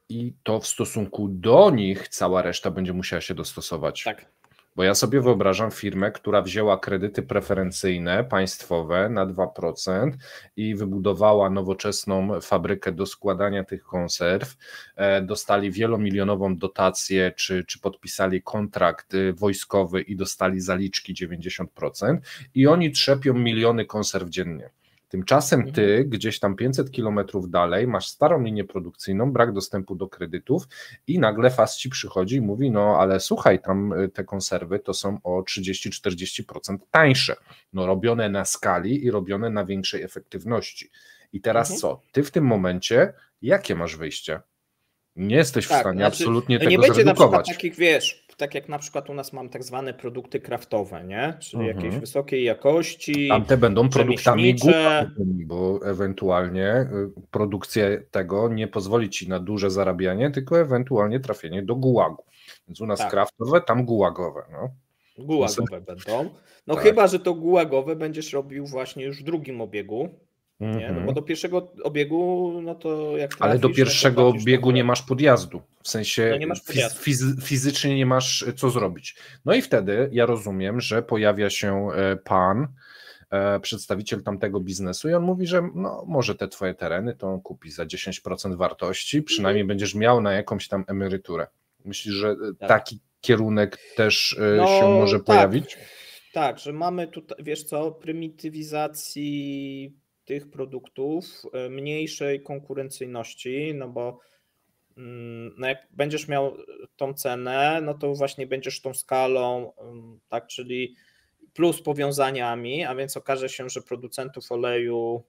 I to w stosunku do nich cała reszta będzie musiała się dostosować. Tak. Bo ja sobie wyobrażam firmę, która wzięła kredyty preferencyjne państwowe na 2% i wybudowała nowoczesną fabrykę do składania tych konserw. E, dostali wielomilionową dotację, czy, czy podpisali kontrakt y, wojskowy i dostali zaliczki 90%, i oni trzepią miliony konserw dziennie. Tymczasem mhm. ty gdzieś tam 500 kilometrów dalej masz starą linię produkcyjną, brak dostępu do kredytów i nagle FAS ci przychodzi i mówi, no ale słuchaj, tam y, te konserwy to są o 30-40% tańsze, no robione na skali i robione na większej efektywności. I teraz mhm. co? Ty w tym momencie jakie masz wyjście? Nie jesteś tak, w stanie znaczy, absolutnie tego zredukować. Nie będzie zredukować. na przykład takich, wiesz, tak jak na przykład u nas mam tak zwane produkty kraftowe, nie? czyli mhm. jakiejś wysokiej jakości. Tamte będą produktami głównymi, bo ewentualnie y, produkcja tego nie pozwoli ci na duże zarabianie, tylko ewentualnie trafienie do gułagu. Więc u nas tak. kraftowe, tam gułagowe. No. Gułagowe będą. No tak. chyba, że to gułagowe będziesz robił właśnie już w drugim obiegu, nie? No bo mhm. do pierwszego obiegu, no to jak trafisz, Ale do no pierwszego trafisz, obiegu to... nie masz podjazdu. W sensie no nie masz podjazdu. Fiz fizycznie nie masz e, co zrobić. No i wtedy ja rozumiem, że pojawia się e, pan, e, przedstawiciel tamtego biznesu i on mówi, że no, może te twoje tereny to on kupi za 10% wartości, przynajmniej mhm. będziesz miał na jakąś tam emeryturę. Myślisz, że tak. taki kierunek też no, się może tak. pojawić? Tak, że mamy tutaj, wiesz co, prymitywizacji tych produktów e, mniejszej konkurencyjności, no bo mm, no jak będziesz miał e, tą cenę, no to właśnie będziesz tą skalą, mm, tak, czyli plus powiązaniami, a więc okaże się, że producentów oleju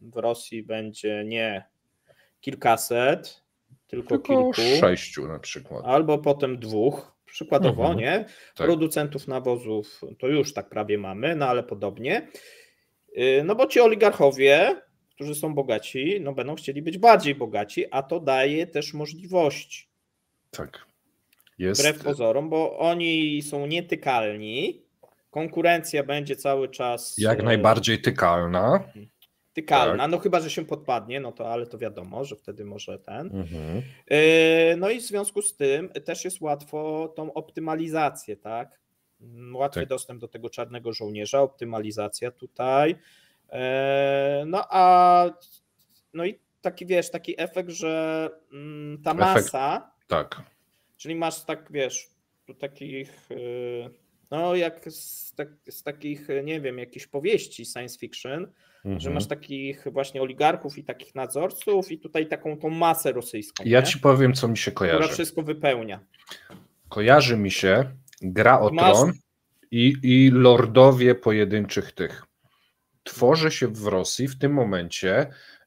w Rosji będzie nie kilkaset, tylko, tylko kilku. sześciu na przykład. Albo potem dwóch, przykładowo, mhm. nie? Tak. Producentów nawozów to już tak prawie mamy, no ale podobnie. Y, no bo ci oligarchowie, którzy są bogaci, no będą chcieli być bardziej bogaci, a to daje też możliwości. Tak. Jest. Wbrew pozorom, bo oni są nietykalni, konkurencja będzie cały czas. Jak e, najbardziej tykalna. Tykalna, tak. no chyba, że się podpadnie, no to ale to wiadomo, że wtedy może ten. Mhm. Y, no i w związku z tym też jest łatwo tą optymalizację, tak? Łatwy tak. dostęp do tego czarnego żołnierza, optymalizacja tutaj. E, no a no i taki wiesz, taki efekt, że mm, ta masa. Efekt, tak. Czyli masz tak, wiesz, tu takich. Y, no, jak z, tak, z takich, nie wiem, jakichś powieści science fiction, mhm. że masz takich właśnie oligarchów i takich nadzorców, i tutaj taką tą masę rosyjską. Ja nie? ci powiem, co mi się kojarzy. Która wszystko wypełnia. Kojarzy mi się Gra o Masz... Tron i, i lordowie pojedynczych tych. Tworzy się w Rosji w tym momencie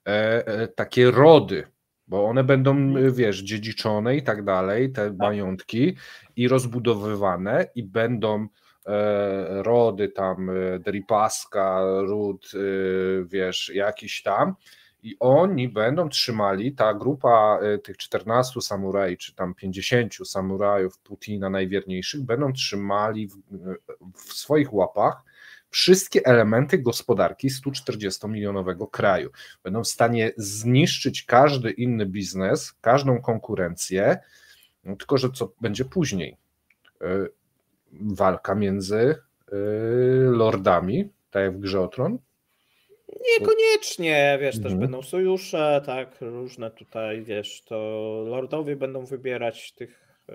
e, e, takie rody, bo one będą, mhm. wiesz, dziedziczone i tak dalej, te tak. majątki i rozbudowywane i będą e, rody tam, e, Dripaska, ród, e, wiesz, jakiś tam i oni będą trzymali, ta grupa e, tych 14 samurajów, czy tam 50 samurajów Putina najwierniejszych, będą trzymali w, w swoich łapach wszystkie elementy gospodarki 140-milionowego kraju. Będą w stanie zniszczyć każdy inny biznes, każdą konkurencję, no tylko że co będzie później? E, walka między e, lordami, tak jak w Grze o Tron, Niekoniecznie, wiesz, mhm. też będą sojusze, tak, różne tutaj, wiesz, to lordowie będą wybierać tych e,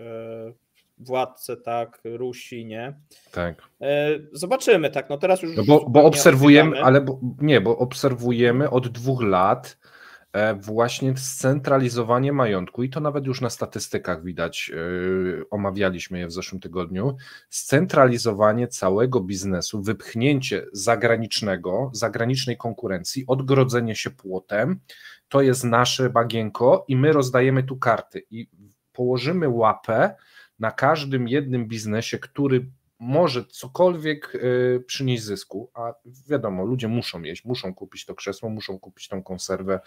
władcę, tak, Rusi, nie? Tak. E, zobaczymy, tak, no teraz już... No bo, bo obserwujemy, ale bo, nie, bo obserwujemy od dwóch lat E, właśnie scentralizowanie majątku i to nawet już na statystykach widać, e, omawialiśmy je w zeszłym tygodniu, scentralizowanie całego biznesu, wypchnięcie zagranicznego, zagranicznej konkurencji, odgrodzenie się płotem, to jest nasze bagienko i my rozdajemy tu karty i położymy łapę na każdym jednym biznesie, który może cokolwiek e, przynieść zysku, a wiadomo, ludzie muszą jeść, muszą kupić to krzesło, muszą kupić tą konserwę,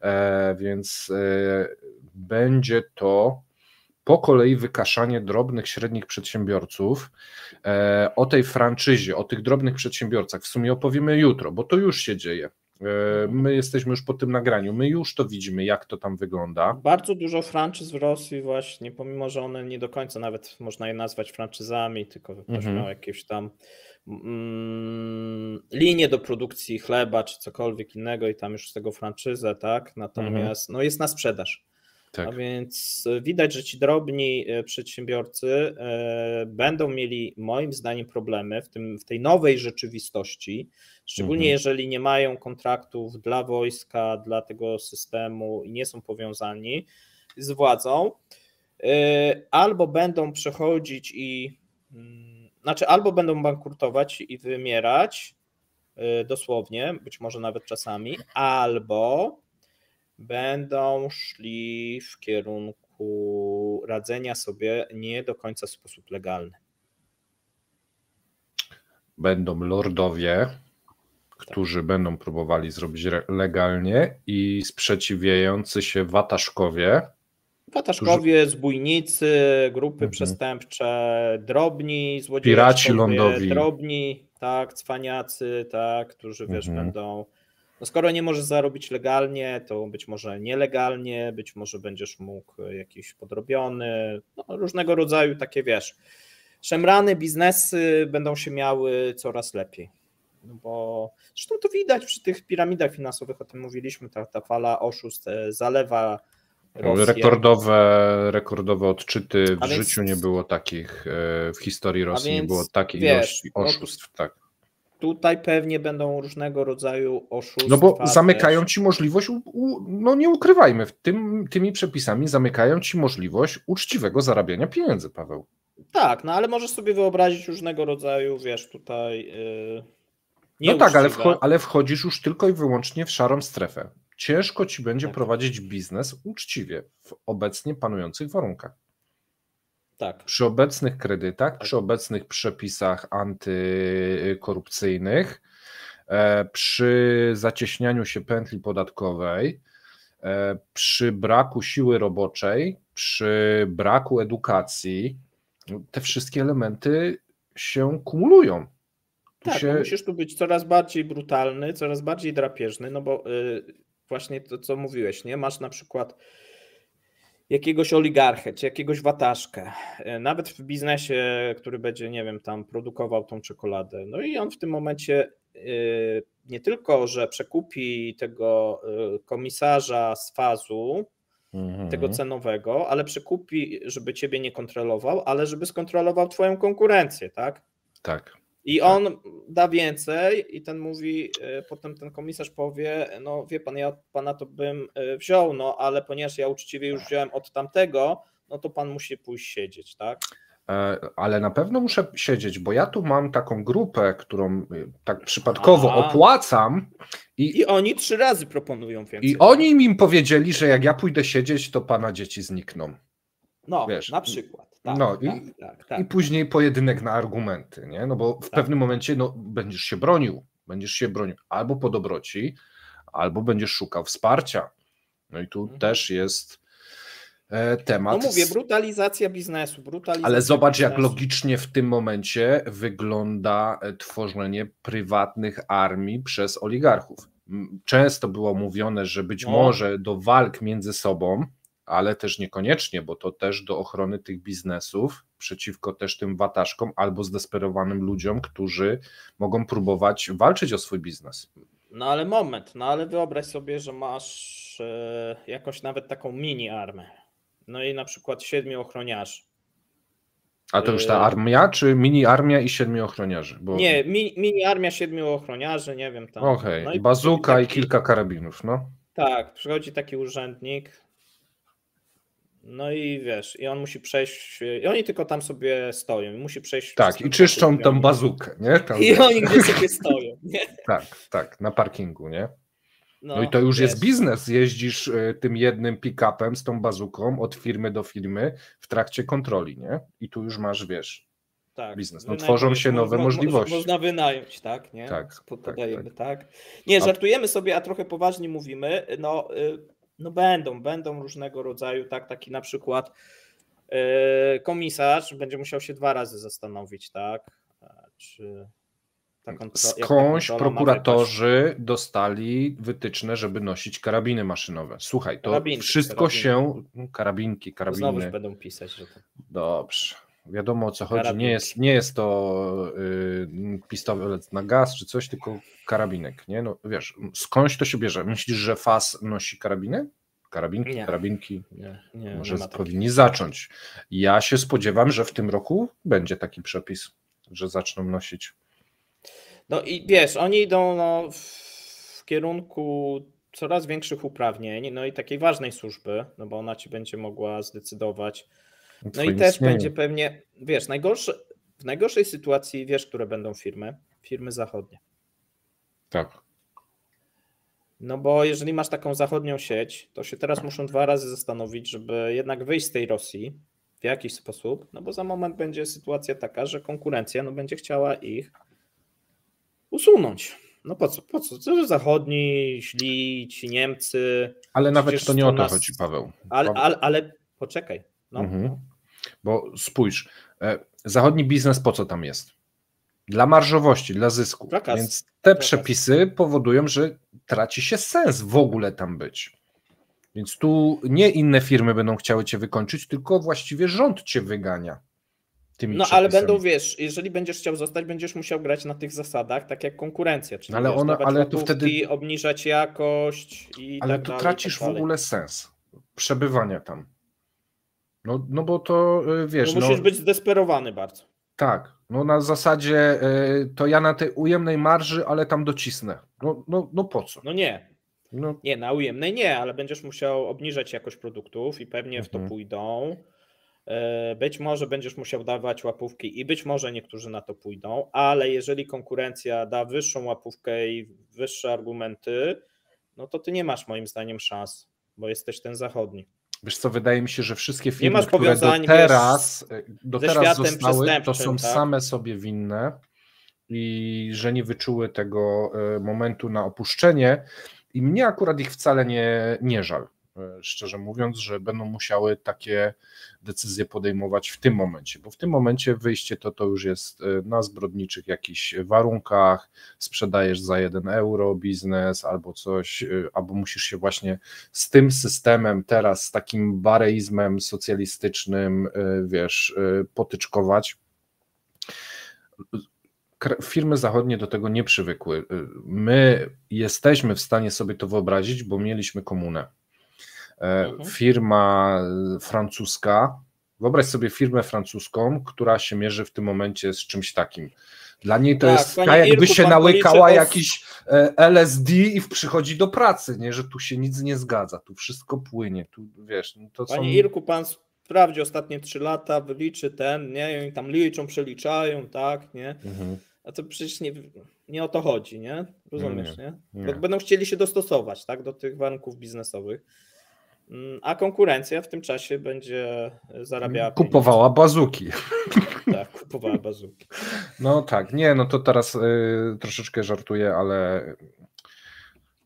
e, więc e, będzie to po kolei wykaszanie drobnych, średnich przedsiębiorców o tej franczyzie, o tych drobnych przedsiębiorcach. W sumie opowiemy jutro, bo to już się dzieje. E, my jesteśmy już po tym nagraniu, my już to widzimy, jak to tam wygląda. Bardzo dużo franczyz w Rosji właśnie, pomimo że one nie do końca nawet można je nazwać franczyzami, tylko ktoś mhm. jakieś tam mm, linie do produkcji chleba czy cokolwiek innego i tam już z tego franczyzę, tak? Natomiast mhm. no, jest na sprzedaż. Tak. A więc widać, że ci drobni e, przedsiębiorcy e, będą mieli, moim zdaniem, problemy w, tym, w tej nowej rzeczywistości, szczególnie mhm. jeżeli nie mają kontraktów dla wojska, dla tego systemu i nie są powiązani z władzą, e, albo będą przechodzić i mm, znaczy, albo będą bankrutować i wymierać dosłownie, być może nawet czasami, albo będą szli w kierunku radzenia sobie nie do końca w sposób legalny. Będą lordowie, tak. którzy tak. będą próbowali zrobić legalnie i sprzeciwiający się wataszkowie. Wataszkowie, którzy... zbójnicy, grupy mhm. przestępcze, drobni złodzieje. Piraci lądowi. Drobni, tak, cwaniacy, tak, którzy wiesz, mhm. będą no skoro nie możesz zarobić legalnie, to być może nielegalnie, być może będziesz mógł e, jakiś podrobiony, no, różnego rodzaju takie wiesz. Szemrany biznesy będą się miały coraz lepiej. No bo zresztą to widać przy tych piramidach finansowych, o tym mówiliśmy, ta, ta fala oszustw e, zalewa Rosję. Rekordowe, rekordowe odczyty w więc, życiu nie było takich, e, w historii Rosji więc, nie było takiej wiesz, oszustw, tak tutaj pewnie będą różnego rodzaju oszustwa. No bo zamykają ci możliwość, u, u, no nie ukrywajmy, tym, tymi przepisami zamykają ci możliwość uczciwego zarabiania pieniędzy, Paweł. Tak, no ale możesz sobie wyobrazić różnego rodzaju, wiesz, tutaj. Yy, no tak, ale, wcho ale, wchodzisz już tylko i wyłącznie w szarą strefę. Ciężko ci będzie tak. prowadzić biznes uczciwie w obecnie panujących warunkach. Tak. Przy obecnych kredytach, tak. przy obecnych przepisach antykorupcyjnych, e, przy zacieśnianiu się pętli podatkowej, e, przy braku siły roboczej, przy braku edukacji, te wszystkie elementy się kumulują. Tu tak, się... musisz tu być coraz bardziej brutalny, coraz bardziej drapieżny, no bo yy, właśnie to, co mówiłeś, nie? Masz na przykład jakiegoś oligarchę czy jakiegoś wataszkę, e, nawet w biznesie, który będzie, nie wiem, tam produkował tą czekoladę. No i on w tym momencie e, nie tylko, że przekupi tego e, komisarza z fazu, mhm. tego cenowego, ale przekupi, żeby ciebie nie kontrolował, ale żeby skontrolował twoją konkurencję, tak? Tak. I tak. on da więcej i ten mówi, e, potem ten komisarz powie, no wie pan, ja pana to bym e, wziął, no ale ponieważ ja uczciwie już tak. wziąłem od tamtego, no to pan musi pójść siedzieć, tak? E, ale na pewno muszę siedzieć, bo ja tu mam taką grupę, którą tak przypadkowo Aha. opłacam. I, I, oni trzy razy proponują więcej. I oni mi powiedzieli, że jak ja pójdę siedzieć, to pana dzieci znikną. No, Wiesz, na przykład. Tak, no i, tak, tak, tak, i później pojedynek na argumenty, nie? No bo w tak. pewnym momencie no, będziesz się bronił, będziesz się bronił albo po dobroci, albo będziesz szukał wsparcia. No i tu mhm. też jest e, temat. No mówię, brutalizacja biznesu. Brutalizacja ale zobacz, biznesu. jak logicznie w tym momencie wygląda e, tworzenie prywatnych armii przez oligarchów. Często było mówione, że być no. może do walk między sobą ale też niekoniecznie, bo to też do ochrony tych biznesów przeciwko też tym wataszkom albo zdesperowanym ludziom, którzy mogą próbować walczyć o swój biznes. No ale moment, no ale wyobraź sobie, że masz e, jakąś nawet taką mini armę. No i na przykład siedmiu ochroniarzy. A to już ta e, armia, czy mini armia i siedmiu ochroniarzy? Bo... Nie, mi, mini armia, siedmiu ochroniarzy, nie wiem tam. Okej, okay. no i bazuka i kilka karabinów, no. Tak, przychodzi taki urzędnik, no i wiesz, i on musi przejść, i oni tylko tam sobie stoją, musi przejść. Tak, i czyszczą tą bazukę, nie? Tam I oni gdzie sobie stoją, nie? Tak, tak, na parkingu, nie? No, no i to już jest biznes, jeździsz e, tym jednym pick-upem z tą bazuką od firmy do firmy w trakcie kontroli, nie? I tu już masz, wiesz, tak, biznes. No, tworzą się nowe możliwości. Można wynająć, tak? Nie? Tak, tak Podajemy, tak, tak. tak, Nie, żartujemy sobie, a trochę poważnie mówimy. No, y, no będą, będą różnego rodzaju, tak, taki na przykład e, komisarz będzie musiał się dwa razy zastanowić, tak, e, czy Skądś prokuratorzy dostali wytyczne, żeby nosić karabiny maszynowe. Słuchaj, to karabinki, wszystko karabinki. się. Karabinki, karabiny. Znowu będą pisać. Że to... Dobrze. Wiadomo o co chodzi. Nie jest, nie jest to y, pistolet na gaz czy coś, tylko karabinek. Nie? No, wiesz, skądś to się bierze. Myślisz, że FAS nosi karabiny, Karabinki, nie. karabinki. Nie, nie, Może nie powinni zacząć. Ja się spodziewam, że w tym roku będzie taki przepis, że zaczną nosić. No i wiesz, oni idą no, w kierunku coraz większych uprawnień, no i takiej ważnej służby, no bo ona ci będzie mogła zdecydować no i też istnieniu. będzie pewnie, wiesz, w najgorszej sytuacji wiesz, które będą firmy, firmy zachodnie. Tak. No bo jeżeli masz taką zachodnią sieć, to się teraz muszą dwa razy zastanowić, żeby jednak wyjść z tej Rosji w jakiś sposób, no bo za moment będzie sytuacja taka, że konkurencja no będzie chciała ich usunąć. No po co? Po co? co zachodni, źli, ci Niemcy. Ale nawet to nie o to nas... chodzi, Paweł. Paweł. Ale, ale, ale poczekaj. No, mhm. Bo spójrz, e, zachodni biznes po co tam jest? Dla marżowości, dla zysku. Prakaz. Więc te przepisy powodują, że traci się sens w ogóle tam być. Więc tu nie inne firmy będą chciały cię wykończyć, tylko właściwie rząd cię wygania. Tymi no ale będą, wiesz, jeżeli będziesz chciał zostać, będziesz musiał grać na tych zasadach, tak jak konkurencja, czyli ale ona, ale tu wtedy obniżać jakość i ale tak dalej. Ale tu tracisz tak w ogóle sens przebywania tam. No, no bo to y, wiesz. No musisz no, być zdesperowany bardzo. Tak. No na zasadzie y, to ja na tej ujemnej marży, ale tam docisnę. No, no, no po co? No nie. No. Nie, na ujemnej nie, ale będziesz musiał obniżać jakość produktów i pewnie mhm. w to mhm. pójdą. Y, być może będziesz musiał dawać łapówki i być może niektórzy na to pójdą, ale jeżeli konkurencja da wyższą łapówkę i wyższe argumenty, no to ty nie masz moim zdaniem szans, bo jesteś ten zachodni. Wiesz co, wydaje mi się, że wszystkie filmy, nie które do teraz, e, do teraz zostały, to są tak? same sobie winne i że nie wyczuły tego e, momentu na opuszczenie i mnie akurat ich wcale nie, nie żal. E, szczerze mówiąc, że będą musiały takie decyzje podejmować w tym momencie, bo w tym momencie wyjście to to już jest e, na zbrodniczych jakichś warunkach, sprzedajesz za 1 euro biznes albo coś, e, albo musisz się właśnie z tym systemem teraz, z takim bareizmem socjalistycznym, wiesz, potyczkować firmy zachodnie do tego nie przywykły. My jesteśmy w stanie sobie to wyobrazić, bo mieliśmy komunę. E, mhm. firma e, francuska, wyobraź sobie firmę francuską, która się mierzy w tym momencie z czymś takim. Dla niej to tak, jest tak, jakby się nałykała jakiś e, LSD i przychodzi do pracy, nie, że tu się nic nie zgadza, tu wszystko płynie, tu wiesz. No to Panie są... Irku, pan sprawdzi ostatnie trzy lata, wyliczy ten, nie, i tam liczą, przeliczają, tak, nie. Mhm. A to przecież nie, nie o to chodzi, nie? Rozumiesz, nie? nie? nie. Będą chcieli się dostosować, tak, do tych warunków biznesowych. Mm, a konkurencja w tym czasie będzie e, zarabiała. Kupowała pieniądze. bazuki. Tak, kupowała bazuki. No tak, nie, no to teraz y, troszeczkę żartuję, ale.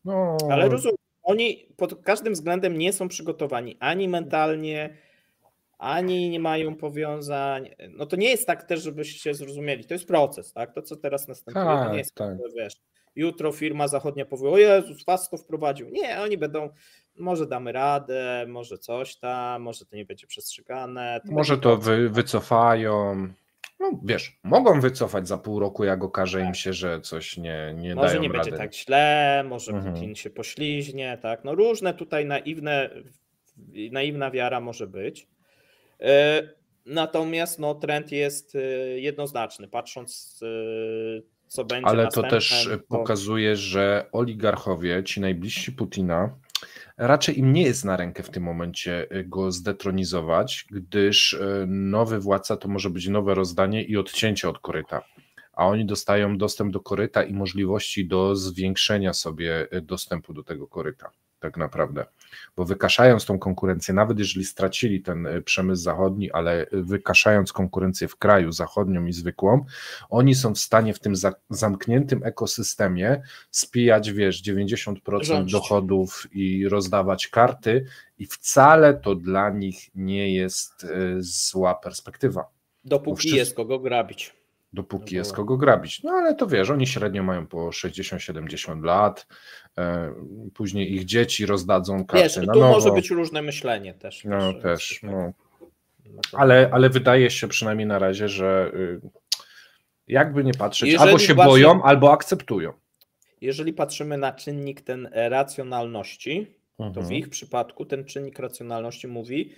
No... Ale rozumiem, oni pod każdym względem nie są przygotowani ani mentalnie, ani nie mają powiązań. No to nie jest tak też, żebyście zrozumieli. To jest proces, tak? To, co teraz następuje, tak, to nie tak, jest tak. tak. wiesz, jutro firma zachodnia powie, o Jezus, was to wprowadził. Nie, oni będą może damy radę, może coś tam, może to nie będzie przestrzegane. To może będzie to wy, wycofają. No wiesz, mogą wycofać za pół roku, jak okaże tak. im się, że coś nie, nie może dają nie rady. Może nie będzie tak źle, może mhm. Putin się pośliźnie, tak. No różne tutaj naiwne, naiwna wiara może być. E, natomiast no, trend jest e, jednoznaczny, patrząc e, co będzie Ale to też pokazuje, że oligarchowie, ci najbliżsi Putina, raczej im nie jest na rękę w tym momencie y, go zdetronizować, gdyż y, nowy władca to może być nowe rozdanie i odcięcie od koryta. A oni dostają dostęp do koryta i możliwości do zwiększenia sobie y, dostępu do tego koryta tak naprawdę, bo wykaszając tą konkurencję, nawet jeżeli stracili ten e, przemysł zachodni, ale e, wykaszając konkurencję w kraju zachodnią i zwykłą, oni są w stanie w tym zamkniętym ekosystemie spijać, wiesz, 90% dochodów i rozdawać karty, i wcale to dla nich nie jest e, zła perspektywa. Dopóki Mówczyzn... jest kogo grabić dopóki no jest kogo grabić. No ale to wiesz, oni średnio mają po 60-70 lat, e, później ich dzieci rozdadzą karty wiesz, na tu nowo. może być różne myślenie też. No wiesz, też, no. Tak- ale, ale wydaje się przynajmniej na razie, że y, jakby nie patrzeć, Jeżeli albo się właśnie... boją, albo akceptują. Jeżeli patrzymy na czynnik ten e, racjonalności, mhm. to w mhm. ich przypadku ten czynnik racjonalności mówi,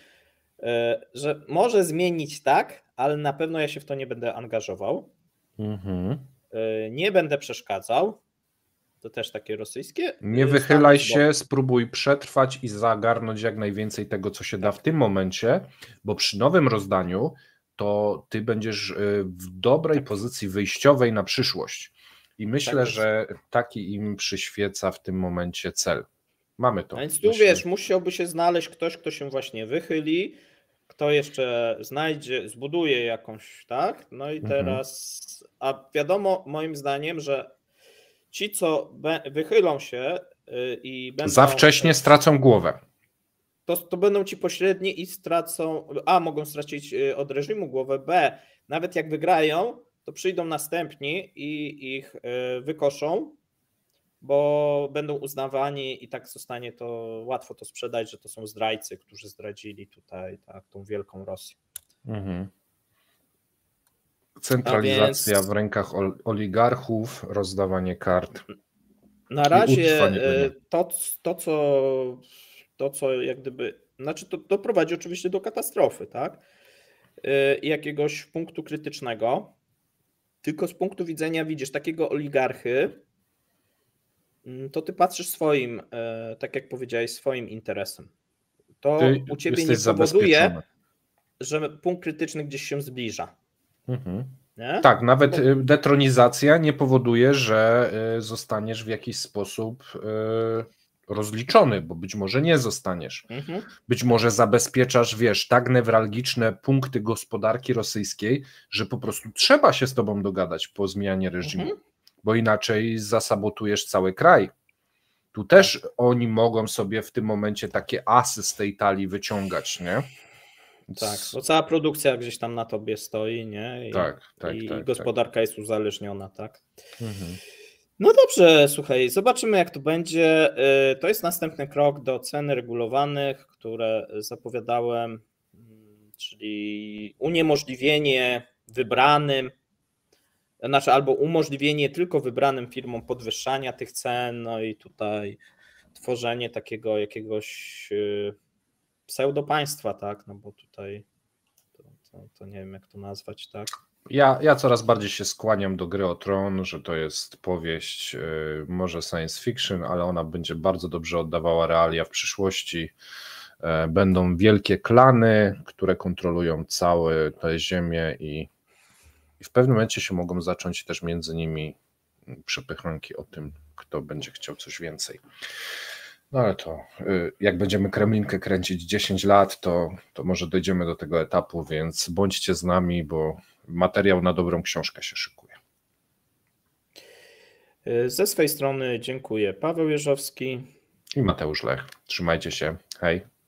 e, że może zmienić tak, ale na pewno ja się w to nie będę angażował. Mhm. E, nie będę przeszkadzał. To też takie rosyjskie. E, nie wychylaj Stanów, się, bo... spróbuj przetrwać i zagarnąć jak najwięcej tego, co się da w tym momencie, bo przy nowym rozdaniu to ty będziesz e, w dobrej tak. pozycji wyjściowej na przyszłość. I myślę, tak że taki im przyświeca w tym momencie cel. Mamy to. A więc tu myślę. wiesz, musiałby się znaleźć ktoś, kto się właśnie wychyli, kto jeszcze znajdzie, zbuduje jakąś, tak? No i mhm. teraz, a wiadomo moim zdaniem, że ci, co wychylą się y, i będą... Za wcześnie stracą głowę. To, to będą ci pośredni i stracą, a mogą stracić y, od reżimu głowę, b nawet jak wygrają, to przyjdą następni i ich y, wykoszą, bo będą uznawani i tak zostanie to łatwo to sprzedać, że to są zdrajcy, którzy zdradzili tutaj tak, tą wielką Rosję. Mhm. Centralizacja więc... w rękach oligarchów, rozdawanie kart. Na razie e, to, to, co, to, co jak gdyby, znaczy to doprowadzi oczywiście do katastrofy, tak? E, I jakiegoś punktu krytycznego. Tylko z punktu widzenia, widzisz, takiego oligarchy, Mm, to ty patrzysz swoim, e, tak jak powiedziałeś, swoim interesem. To ty u ciebie nie powoduje, że punkt krytyczny gdzieś się zbliża. Mhm. Tak, nawet y, detronizacja nie powoduje, że y, zostaniesz w jakiś sposób y, rozliczony, bo być może nie zostaniesz. Mhm. Być może zabezpieczasz, wiesz, tak newralgiczne punkty gospodarki rosyjskiej, że po prostu trzeba się z tobą dogadać po zmianie reżimu. Mhm bo inaczej zasabotujesz cały kraj. Tu też oni mogą sobie w tym momencie takie asy z tej talii wyciągać, nie? Tak, bo cała produkcja gdzieś tam na tobie stoi, nie? I, tak, tak. I tak, gospodarka tak. jest uzależniona, tak? Mhm. No dobrze, słuchaj, zobaczymy jak to będzie. Y, to jest następny krok do cen regulowanych, które zapowiadałem, mm, czyli uniemożliwienie wybranym znaczy albo umożliwienie tylko wybranym firmom podwyższania tych cen, no i tutaj tworzenie takiego jakiegoś y, pseudopaństwa, tak, no bo tutaj to, to, to nie wiem jak to nazwać, tak. Ja, ja coraz bardziej się skłaniam do gry o tron, że to jest powieść y, może science fiction, ale ona będzie bardzo dobrze oddawała realia w przyszłości. Y, będą wielkie klany, które kontrolują całe tę ziemię i i w pewnym momencie się mogą zacząć też między nimi mm, przepychanki o tym, kto będzie chciał coś więcej. No ale to y, jak będziemy Kremlinkę kręcić 10 lat, to, to może dojdziemy do tego etapu, więc bądźcie z nami, bo materiał na dobrą książkę się szykuje. Y, ze swej strony dziękuję Paweł Jeżowski i Mateusz Lech. Trzymajcie się. Hej.